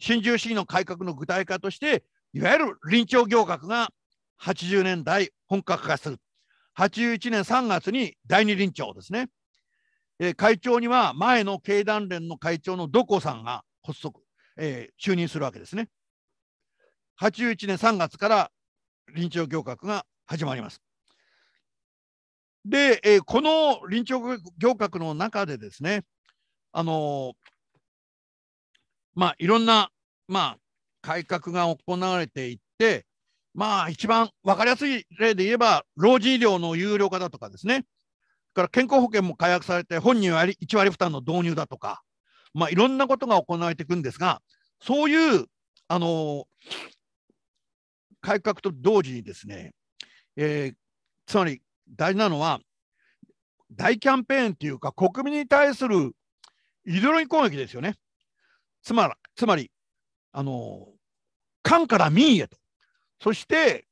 新自由主義の改革の具体化として、いわゆる臨調行革が80年代本格化する。81年3月に第二臨調ですね。えー、会長には前の経団連の会長の土子さんが発足、えー、就任するわけですね。81年3月から臨調行革が始まります。で、えー、この臨調行革の中でですね、あのー、まあ、いろんな、まあ、改革が行われていって、まあ、一番分かりやすい例で言えば、老人医療の有料化だとかですね、から健康保険も改悪されて、本人は1割負担の導入だとか、まあ、いろんなことが行われていくんですが、そういう、あのー改革と同時にですね、えー、つまり大事なのは、大キャンペーンというか、国民に対するイデオロ攻撃ですよね。つまり、つまりあの官から民へと、そして、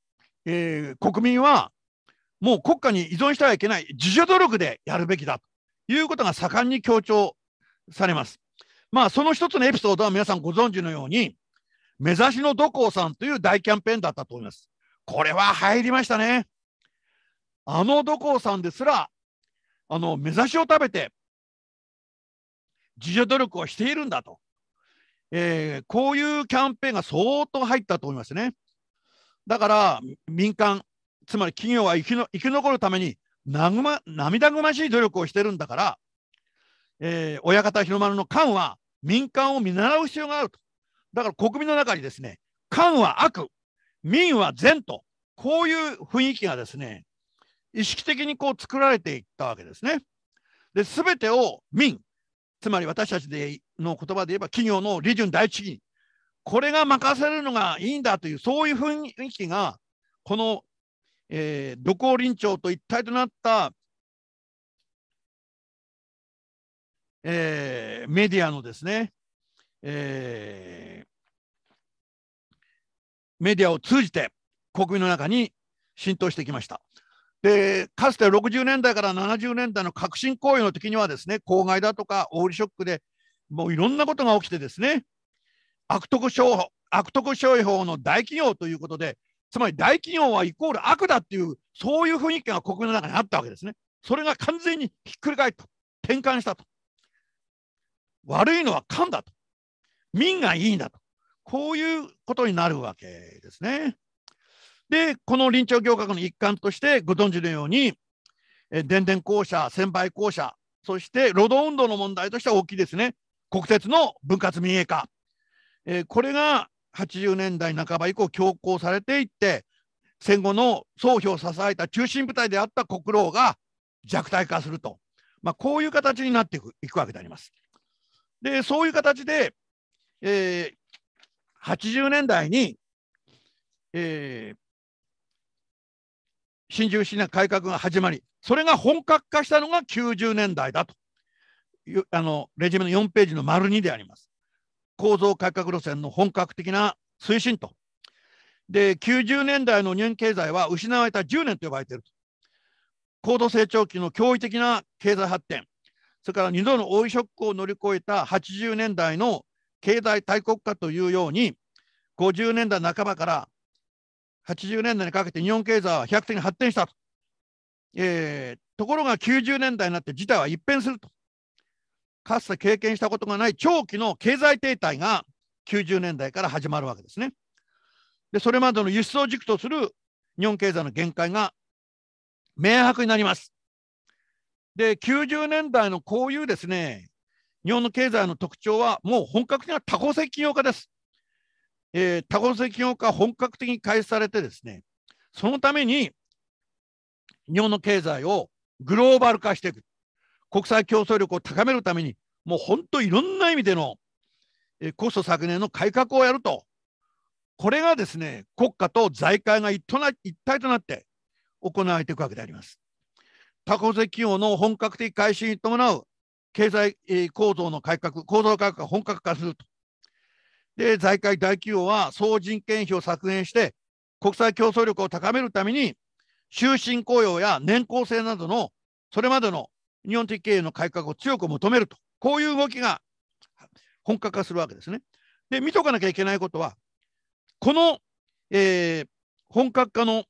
えー、国民はもう国家に依存してはいけない、自助努力でやるべきだということが盛んに強調されます。まあ、その一つのエピソードは皆さんご存知のように、目指しの土工さんという大キャンペーンだったと思います。これは入りましたね。あの土工さんですら、あの、目指しを食べて、自助努力をしているんだと。えー、こういうキャンペーンが相当入ったと思いますね。だから民間、つまり企業は生きの生き残るためになま、涙ぐましい努力をしてるんだから、えー、親方日の丸の官は民間を見習う必要があると。だから国民の中にですね、官は悪、民は善と、こういう雰囲気がですね、意識的にこう作られていったわけですね。で、すべてを民、つまり私たちでの言葉で言えば企業の利潤第一義これが任せるのがいいんだという、そういう雰囲気が、この、えー、土光林長と一体となった、えー、メディアのですね、えー、メディアを通じて国民の中に浸透してきました。でかつて60年代から70年代の革新行為の時にはですね公害だとかオールショックでもういろんなことが起きてですね悪徳商法悪徳商法の大企業ということでつまり大企業はイコール悪だっていうそういう雰囲気が国民の中にあったわけですねそれが完全にひっくり返った転換したと悪いのは官だと民がいいんだと。こういうことになるわけですね。で、この臨調行革の一環として、ご存知のように、え電電公社、専売公社、そして労働運動の問題としては大きいですね。国鉄の分割民営化。えこれが80年代半ば以降強行されていって、戦後の総評を支えた中心部隊であった国労が弱体化すると。まあ、こういう形になっていくいくわけであります。で、そういう形で、えー、80年代に、えー、新自由主義改革が始まり、それが本格化したのが90年代だとあのレジュメの4ページの丸2であります。構造改革路線の本格的な推進と。で、90年代の日本経済は失われた10年と呼ばれていると。高度成長期の驚異的な経済発展、それから2度の大ショックを乗り越えた80年代の経済大国化というように50年代半ばから80年代にかけて日本経済は飛0的に発展したと、えー、ところが90年代になって事態は一変するとかつて経験したことがない長期の経済停滞が90年代から始まるわけですね。でそれまでの輸出を軸とする日本経済の限界が明白になります。で90年代のこういうですね日本の経済の特徴はもう本格的な多国性企業化です。えー、多国性企業化本格的に開始されてですね、そのために日本の経済をグローバル化していく。国際競争力を高めるために、もう本当いろんな意味での、えー、コスト削減の改革をやると。これがですね、国家と財界が一体となって行われていくわけであります。多国籍企業の本格的開始に伴う経済構造の改革、構造改革が本格化すると。で、財界大企業は総人件費を削減して、国際競争力を高めるために、終身雇用や年功制などの、それまでの日本的経営の改革を強く求めると、こういう動きが本格化するわけですね。で、見とかなきゃいけないことは、この、えー、本格化の、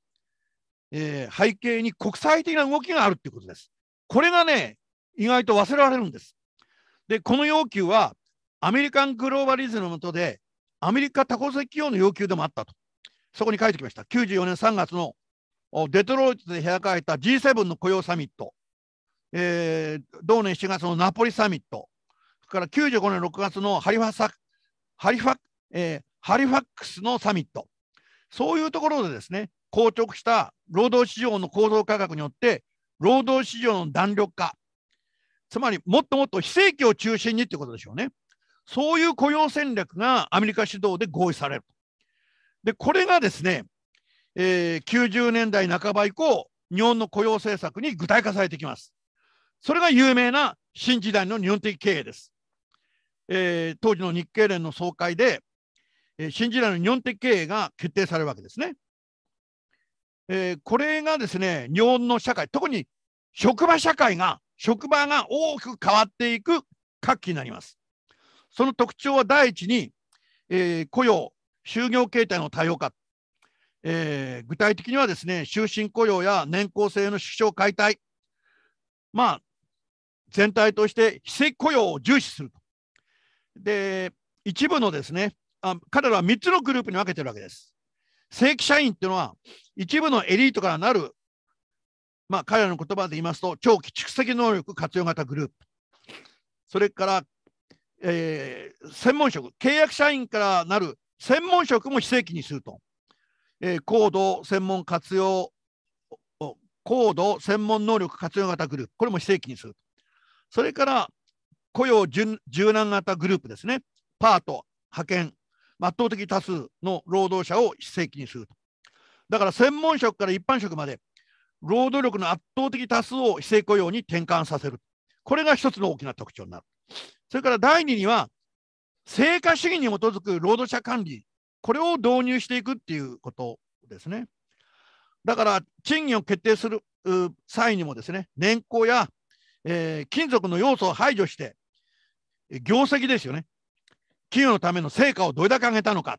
えー、背景に国際的な動きがあるということです。これがね、意外と忘れられるんです。で、この要求はアメリカングローバリズムの下でアメリカ多国籍企業の要求でもあったと。そこに書いてきました。94年3月のデトロイトで開かれた G7 の雇用サミット、えー、同年7月のナポリサミット、それから95年6月のハリファサハリファ、えー、ハリファックスのサミット、そういうところでですね、硬直した労働市場の構造価格によって、労働市場の弾力化、つまりもっともっと非正規を中心にということでしょうね。そういう雇用戦略がアメリカ主導で合意される。で、これがですね、えー、90年代半ば以降、日本の雇用政策に具体化されてきます。それが有名な新時代の日本的経営です。えー、当時の日経連の総会で、えー、新時代の日本的経営が決定されるわけですね。えー、これがですね、日本の社会、特に職場社会が職場が大きく変わっていく活気になります。その特徴は第一に、えー、雇用、就業形態の多様化、えー、具体的にはですね、終身雇用や年功制の縮小解体、まあ、全体として非正規雇用を重視すると。で、一部のですね、あ彼らは3つのグループに分けてるわけです。正規社員っていうのは、一部のエリートからなるまあ、彼らの言葉で言いますと、長期蓄積能力活用型グループ、それから、えー、専門職、契約社員からなる専門職も非正規にすると、えー、高度専門活用、高度専門能力活用型グループ、これも非正規にすると。それから、雇用柔軟型グループですね、パート、派遣、圧倒的多数の労働者を非正規にすると。だから専門職から一般職まで労働力の圧倒的多数を非正雇用に転換させる。これが一つの大きな特徴になる。それから第2には、成果主義に基づく労働者管理、これを導入していくっていうことですね。だから、賃金を決定する際にもですね、年功や、えー、金属の要素を排除して、業績ですよね。企業のための成果をどれだけ上げたのか、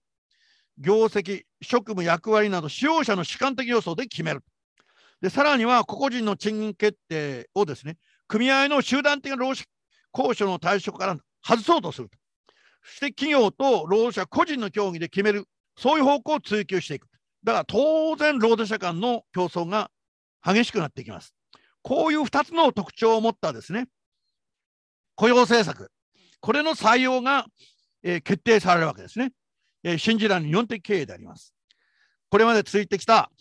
業績、職務、役割など、使用者の主観的要素で決める。でさらには個々人の賃金決定をですね組合の集団的な労使交渉の対象から外そうとするとそして企業と労働者個人の協議で決めるそういう方向を追求していくだから当然労働者間の競争が激しくなっていきますこういう2つの特徴を持ったですね雇用政策これの採用が、えー、決定されるわけですね、えー、新時代の日本的経営でありますこれまで続いてきた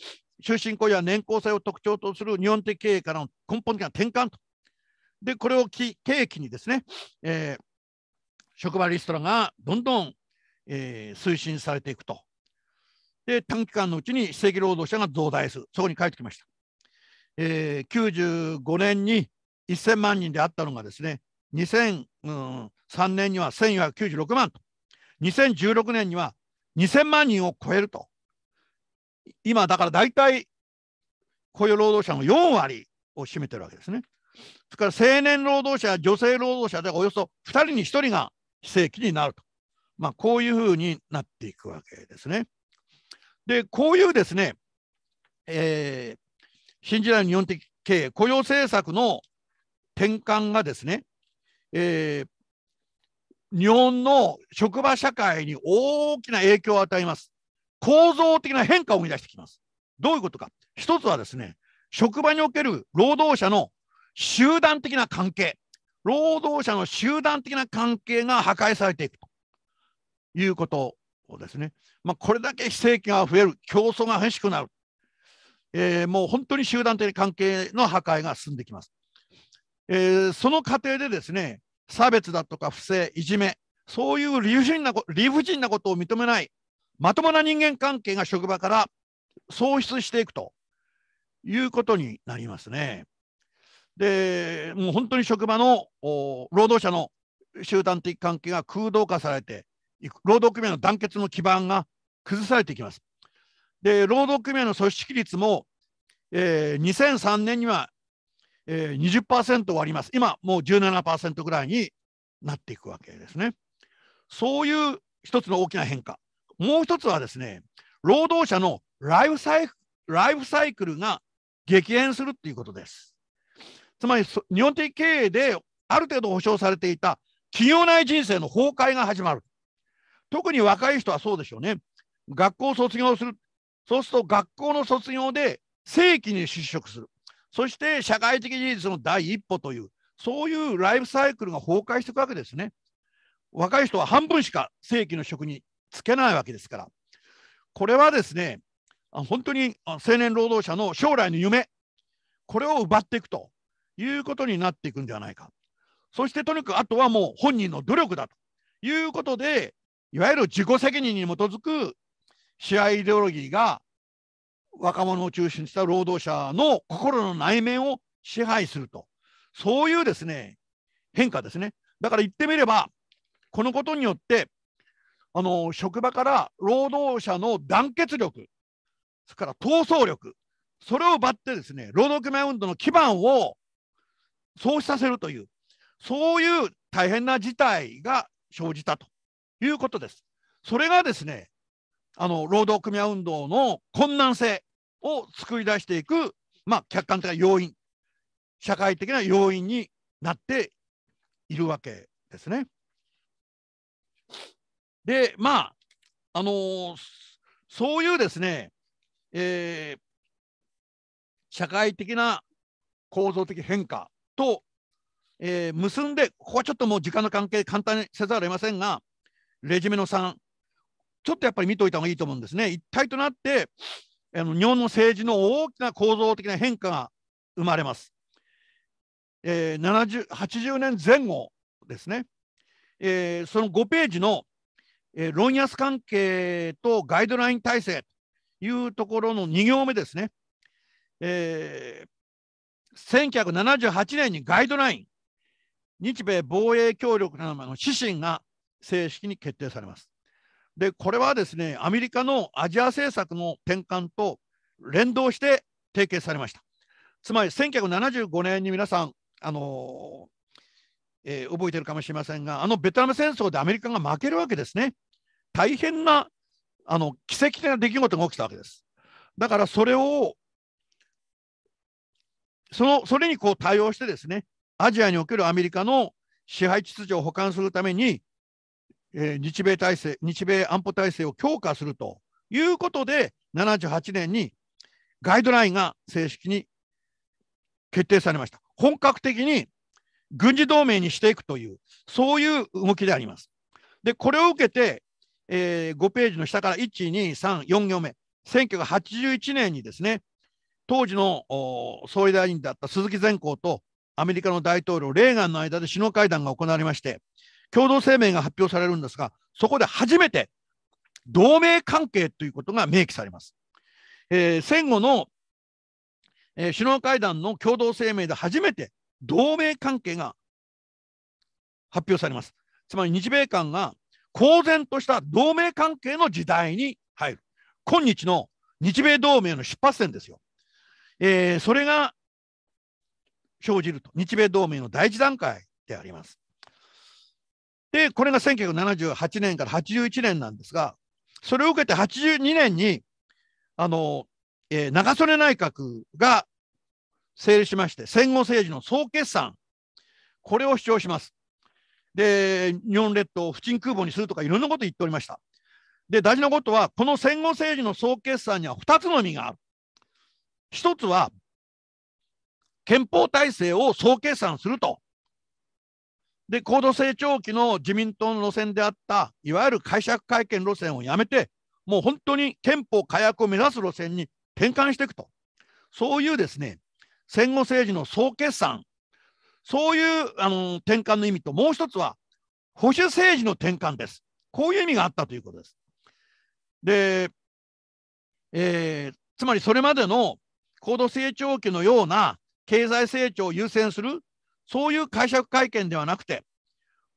終身雇用や年功制を特徴とする日本的経営からの根本的な転換と。で、これを契機にですね、えー、職場リストラがどんどん、えー、推進されていくと。で、短期間のうちに非正規労働者が増大する。そこに書いてきました。えー、95年に1000万人であったのがですね、2003年には1496万と、2016年には2000万人を超えると。今だから大体雇用労働者の4割を占めてるわけですね。それから青年労働者女性労働者でおよそ2人に1人が非正規になると、まあ、こういうふうになっていくわけですね。で、こういうですね、えー、新時代の日本的経営、雇用政策の転換がですね、えー、日本の職場社会に大きな影響を与えます。構造的な変化を生み出してきます。どういうことか。一つはですね、職場における労働者の集団的な関係、労働者の集団的な関係が破壊されていくということをですね、まあ、これだけ非正規が増える、競争が激しくなる、えー、もう本当に集団的な関係の破壊が進んできます。えー、その過程でですね、差別だとか不正、いじめ、そういう理不尽な理不尽なことを認めないまともな人間関係が職場から喪失していくということになりますね。でもう本当に職場の労働者の集団的関係が空洞化されて労働組合の団結の基盤が崩されていきます。で労働組合の組織率も、えー、2003年には、えー、20%割ります今もう17%ぐらいになっていくわけですね。そういう一つの大きな変化もう一つはですね、労働者のライフサイライフサイクルが激変するっていうことです。つまり、日本的経営である程度保障されていた企業内人生の崩壊が始まる。特に若い人はそうでしょうね。学校を卒業する。そうすると学校の卒業で正規に就職する。そして社会的事実の第一歩という、そういうライフサイクルが崩壊していくわけですね。若い人は半分しか正規の職につけないわけですから、これはですね、本当に青年労働者の将来の夢、これを奪っていくということになっていくんではないか。そしてとにかくあとはもう本人の努力だということで、いわゆる自己責任に基づく支配イデオロギーが若者を中心とした労働者の心の内面を支配すると、そういうですね変化ですね。だから言ってみれば、このことによってあの職場から労働者の団結力、それから闘争力、それを奪ってですね、労働組合運動の基盤を喪失させるという、そういう大変な事態が生じたということです。それがですね、あの労働組合運動の困難性を作り出していく、まあ、客観的な要因、社会的な要因になっているわけですね。で、まあ、あのー、そういうですね、えー、社会的な構造的変化と、えー、結んで、ここはちょっともう時間の関係、簡単にせざるを得ませんが、レジュメの3、ちょっとやっぱり見ておいた方がいいと思うんですね。一体となって、あの日本の政治の大きな構造的な変化が生まれます。えー、80年前後ですね、えー、その5ページのロンヤス関係とガイドライン体制というところの2行目ですね。えー、1978年にガイドライン、日米防衛協力の指針が正式に決定されます。で、これはですね、アメリカのアジア政策の転換と連動して提携されました。つまり1975年に皆さん、あのー、えー、覚えてるかもしれませんが、あのベトナム戦争でアメリカが負けるわけですね。大変なあの奇跡的な出来事が起きたわけです。だからそれをそのそれにこう対応してですねアジアにおけるアメリカの支配秩序を補完するために、えー、日米体制日米安保体制を強化するということで78年にガイドラインが正式に決定されました。本格的に軍事同盟にしていくという、そういう動きであります。で、これを受けて、えー、5ページの下から1、2、3、4行目、1981年にですね、当時の総理大臣だった鈴木善幸とアメリカの大統領、レーガンの間で首脳会談が行われまして、共同声明が発表されるんですが、そこで初めて同盟関係ということが明記されます。えー、戦後の、えー、首脳会談の共同声明で初めて同盟関係が発表されます。つまり日米間が公然とした同盟関係の時代に入る。今日の日米同盟の出発点ですよ。えー、それが生じると。日米同盟の第一段階であります。で、これが1978年から81年なんですが、それを受けて82年に、あの、えー、長曽根内閣が成立しまして、戦後政治の総決算、これを主張します。で、日本列島を不沈空母にするとかいろんなこと言っておりました。で、大事なことは、この戦後政治の総決算には2つの意味がある。1つは、憲法体制を総決算すると。で、高度成長期の自民党の路線であった、いわゆる解釈改憲路線をやめて、もう本当に憲法改悪を目指す路線に転換していくと。そういうですね、戦後政治の総決算そういうあの転換の意味と、もう一つは保守政治の転換です。こういう意味があったということです。で、えー、つまりそれまでの高度成長期のような経済成長を優先する、そういう解釈会見ではなくて、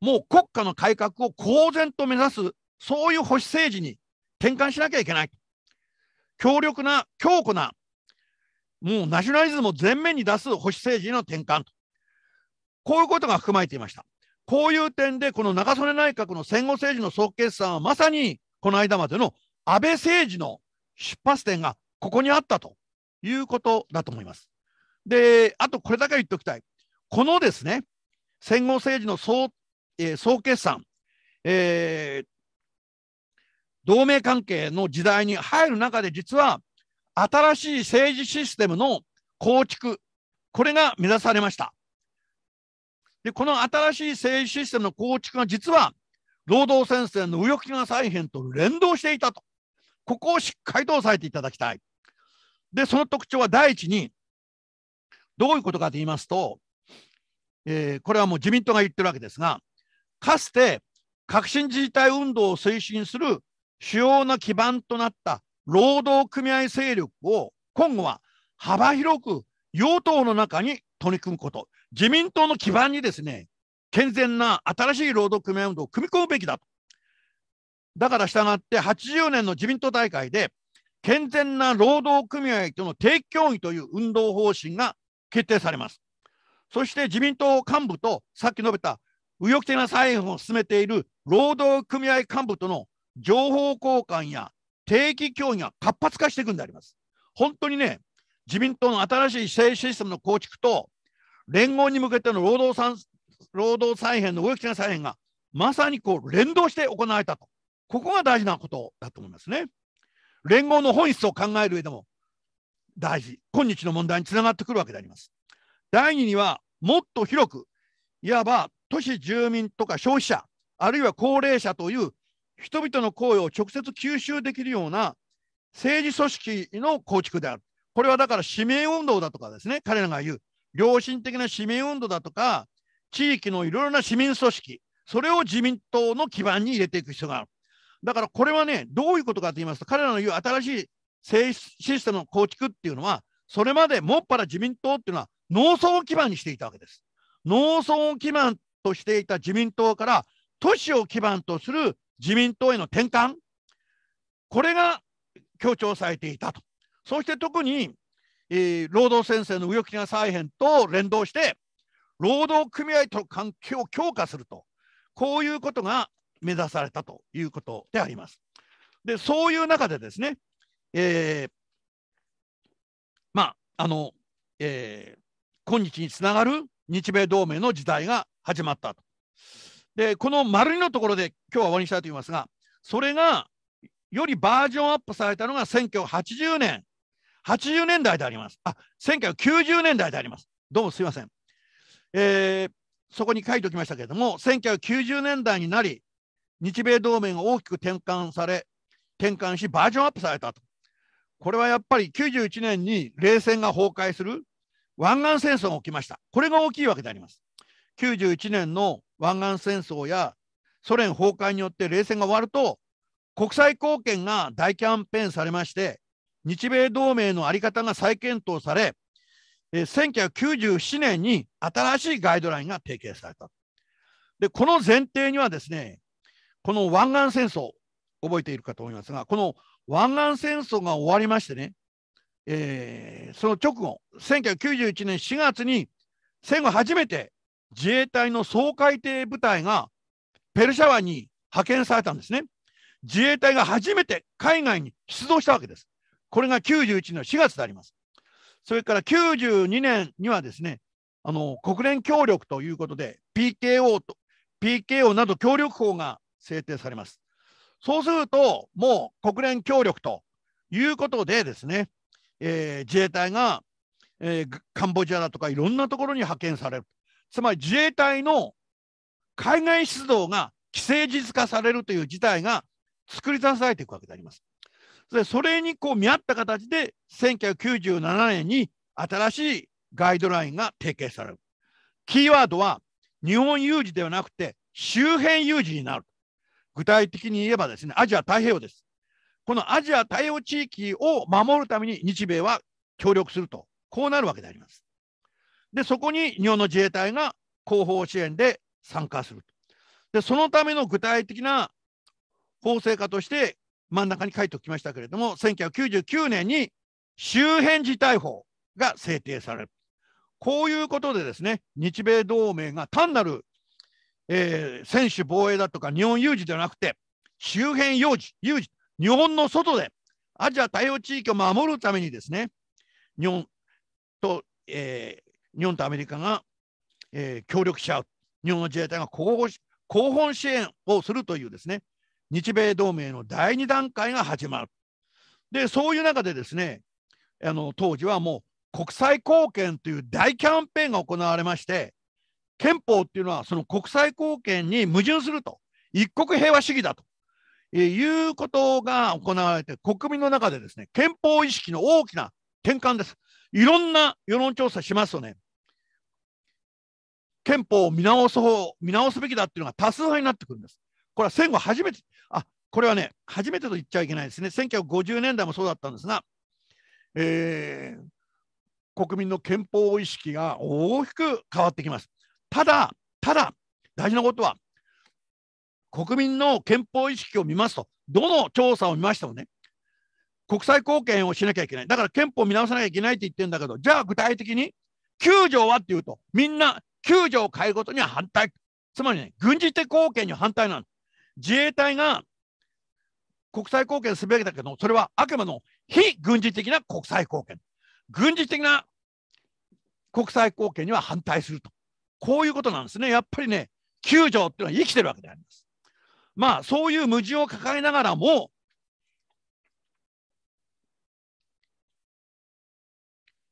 もう国家の改革を公然と目指す、そういう保守政治に転換しなきゃいけない。強力な、強固な、もうナショナリズムを前面に出す保守政治の転換とこういうことが含まれていました。こういう点で、この中曽根内閣の戦後政治の総決算はまさに、この間までの安倍政治の出発点がここにあったということだと思います。で、あとこれだけ言っておきたい。このですね、戦後政治の総,、えー、総決算、えー、同盟関係の時代に入る中で実は新しい政治システムの構築、これが目指されました。で、この新しい政治システムの構築が実は、労働戦線の右翼が再編と連動していたと。ここをしっかりと押さえていただきたい。で、その特徴は第一に、どういうことかと言いますと、えー、これはもう自民党が言ってるわけですが、かつて革新自治体運動を推進する主要な基盤となった労働組合勢力を今後は幅広く与党の中に取り組むこと、自民党の基盤にですね、健全な新しい労働組合運動を組み込むべきだと。だから従って、80年の自民党大会で、健全な労働組合との定期協議という運動方針が決定されます。そして自民党幹部とさっき述べた右翼的な再編を進めている労働組合幹部との情報交換や定期協議が活発化していくんであります。本当にね、自民党の新しい政治システムの構築と連合に向けての労働労働再編の大きな再編がまさにこう連動して行われたとここが大事なことだと思いますね。連合の本質を考える上でも大事今日の問題につながってくるわけであります。第2にはもっと広くいわば都市住民とか消費者あるいは高齢者という人々の声を直接吸収できるような政治組織の構築であるこれはだから市民運動だとかですね、彼らが言う、良心的な市民運動だとか、地域のいろいろな市民組織、それを自民党の基盤に入れていく必要がある。だからこれはね、どういうことかと言いますと、彼らの言う新しいシステムの構築っていうのは、それまでもっぱら自民党っていうのは農村を基盤にしていたわけです。農村を基盤としていた自民党から都市を基盤とする自民党への転換、これが強調されていたとそして特に、えー、労働戦線の右翼的な再編と連動して、労働組合との関係を強化すると、こういうことが目指されたということであります。で、そういう中でですね、えー、まあ、あの、えー、今日につながる日米同盟の時代が始まったと。で、この丸2のところで今日は終わりにしたいと言いますが、それがよりバージョンアップされたのが1980年1980年代であります。あ、1990年代であります。どうもすいません。えー、そこに書いておきましたけれども、1990年代になり、日米同盟が大きく転換され、転換し、バージョンアップされたと。これはやっぱり91年に冷戦が崩壊する湾岸戦争が起きました。これが大きいわけであります。91年の湾岸戦争やソ連崩壊によって冷戦が終わると、国際貢献が大キャンペーンされまして、日米同盟の在り方が再検討され、1997年に新しいガイドラインが提携された。で、この前提にはですね、この湾岸戦争、覚えているかと思いますが、この湾岸戦争が終わりましてね、えー、その直後、1991年4月に戦後初めて自衛隊の掃海艇部隊がペルシャ湾に派遣されたんですね。自衛隊が初めて海外に出動したわけです。これが91の4月であります。それから92年にはですね、あの国連協力ということで PKO と PKO など協力法が制定されます。そうすると、もう国連協力ということでですね、えー、自衛隊が、えー、カンボジアだとかいろんなところに派遣される。つまり自衛隊の海外出動が既成事実化されるという事態が作り出されていくわけであります。でそれにこう見合った形で1997年に新しいガイドラインが提携される。キーワードは日本有事ではなくて周辺有事になる。具体的に言えばですね、アジア太平洋です。このアジア太平洋地域を守るために日米は協力すると、こうなるわけであります。で、そこに日本の自衛隊が後方支援で参加すると。で、そのための具体的な法制化として真ん中に書いておきましたけれども、1999年に周辺事態法が制定される。こういうことでですね、日米同盟が単なる、えー、専守防衛だとか日本有事ではなくて、周辺有事、有事、日本の外でアジア太平洋地域を守るためにですね、日本と、えー、日本とアメリカが、えー、協力し合う。日本の自衛隊が後方支援をするというですね、日米同盟の第2段階が始まる。で、そういう中でですね、あの当時はもう国際貢献という大キャンペーンが行われまして、憲法っていうのはその国際貢献に矛盾すると、一国平和主義だということが行われて、国民の中でですね、憲法意識の大きな転換です。いろんな世論調査しますとね、憲法を見直す方見直すべきだっていうのが多数派になってくるんです。これは戦後初めて、あこれはね、初めてと言っちゃいけないですね、1950年代もそうだったんですが、えー、国民の憲法意識が大きく変わってきます。ただ、ただ、大事なことは、国民の憲法意識を見ますと、どの調査を見ましてもね、国際貢献をしなきゃいけない。だから憲法を見直さなきゃいけないって言ってるんだけど、じゃあ具体的に9条はっていうと、みんな9条を変えることには反対。つまりね、軍事的貢献には反対なの。自衛隊が国際貢献すべきだけど、それはあくまでも非軍事的な国際貢献。軍事的な国際貢献には反対すると。こういうことなんですね。やっぱりね、9条っていうのは生きてるわけであります。まあ、そういう矛盾を抱えながらも、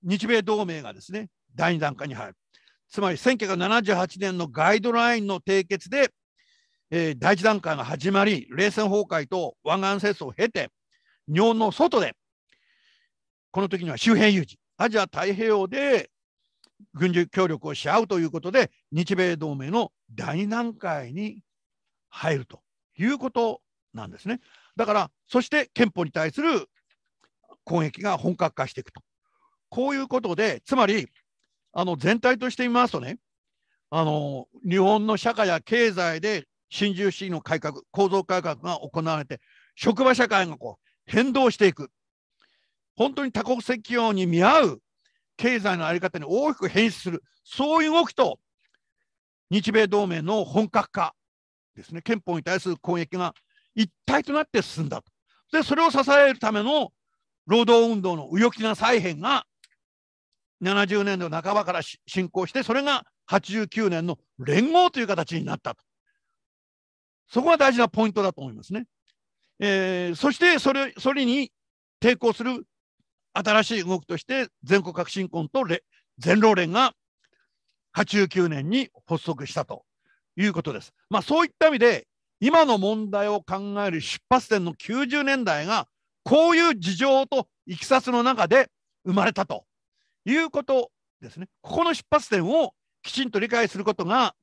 日米同盟がですね、第2段階に入る。つまり1978年のガイドラインの締結で、えー、第一段階が始まり、冷戦崩壊と湾岸戦争を経て、日本の外で、この時には周辺有事、アジア太平洋で軍事協力をし合うということで、日米同盟の第二段階に入るということなんですね。だから、そして憲法に対する攻撃が本格化していくと。こういうことで、つまり、あの全体として見ますとね、あの日本の社会や経済で新自由主義の改革、構造改革が行われて、職場社会がこう変動していく。本当に多国籍企業に見合う経済の在り方に大きく変質する、そういう動きと、日米同盟の本格化ですね、憲法に対する攻撃が一体となって進んだと。で、それを支えるための労働運動の右翼的な再編が70年代半ばから進行して、それが89年の連合という形になったと。そこが大事なポイントだと思いますね。えー、そしてそれ、それに抵抗する新しい動きとして、全国革新婚と全労連が89年に発足したということです。まあ、そういった意味で、今の問題を考える出発点の90年代が、こういう事情といきさつの中で生まれたということですね。ここの出発点をきちんと理解することが、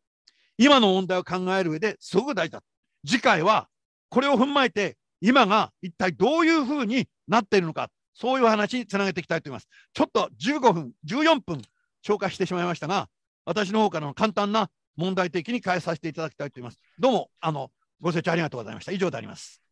今の問題を考える上ですごく大事だ。次回はこれを踏まえて今が一体どういうふうになっているのかそういう話につなげていきたいと思います。ちょっと15分14分消化してしまいましたが私の方からの簡単な問題的に返させていただきたいと思います。どうもあのご清聴ありがとうございました。以上であります。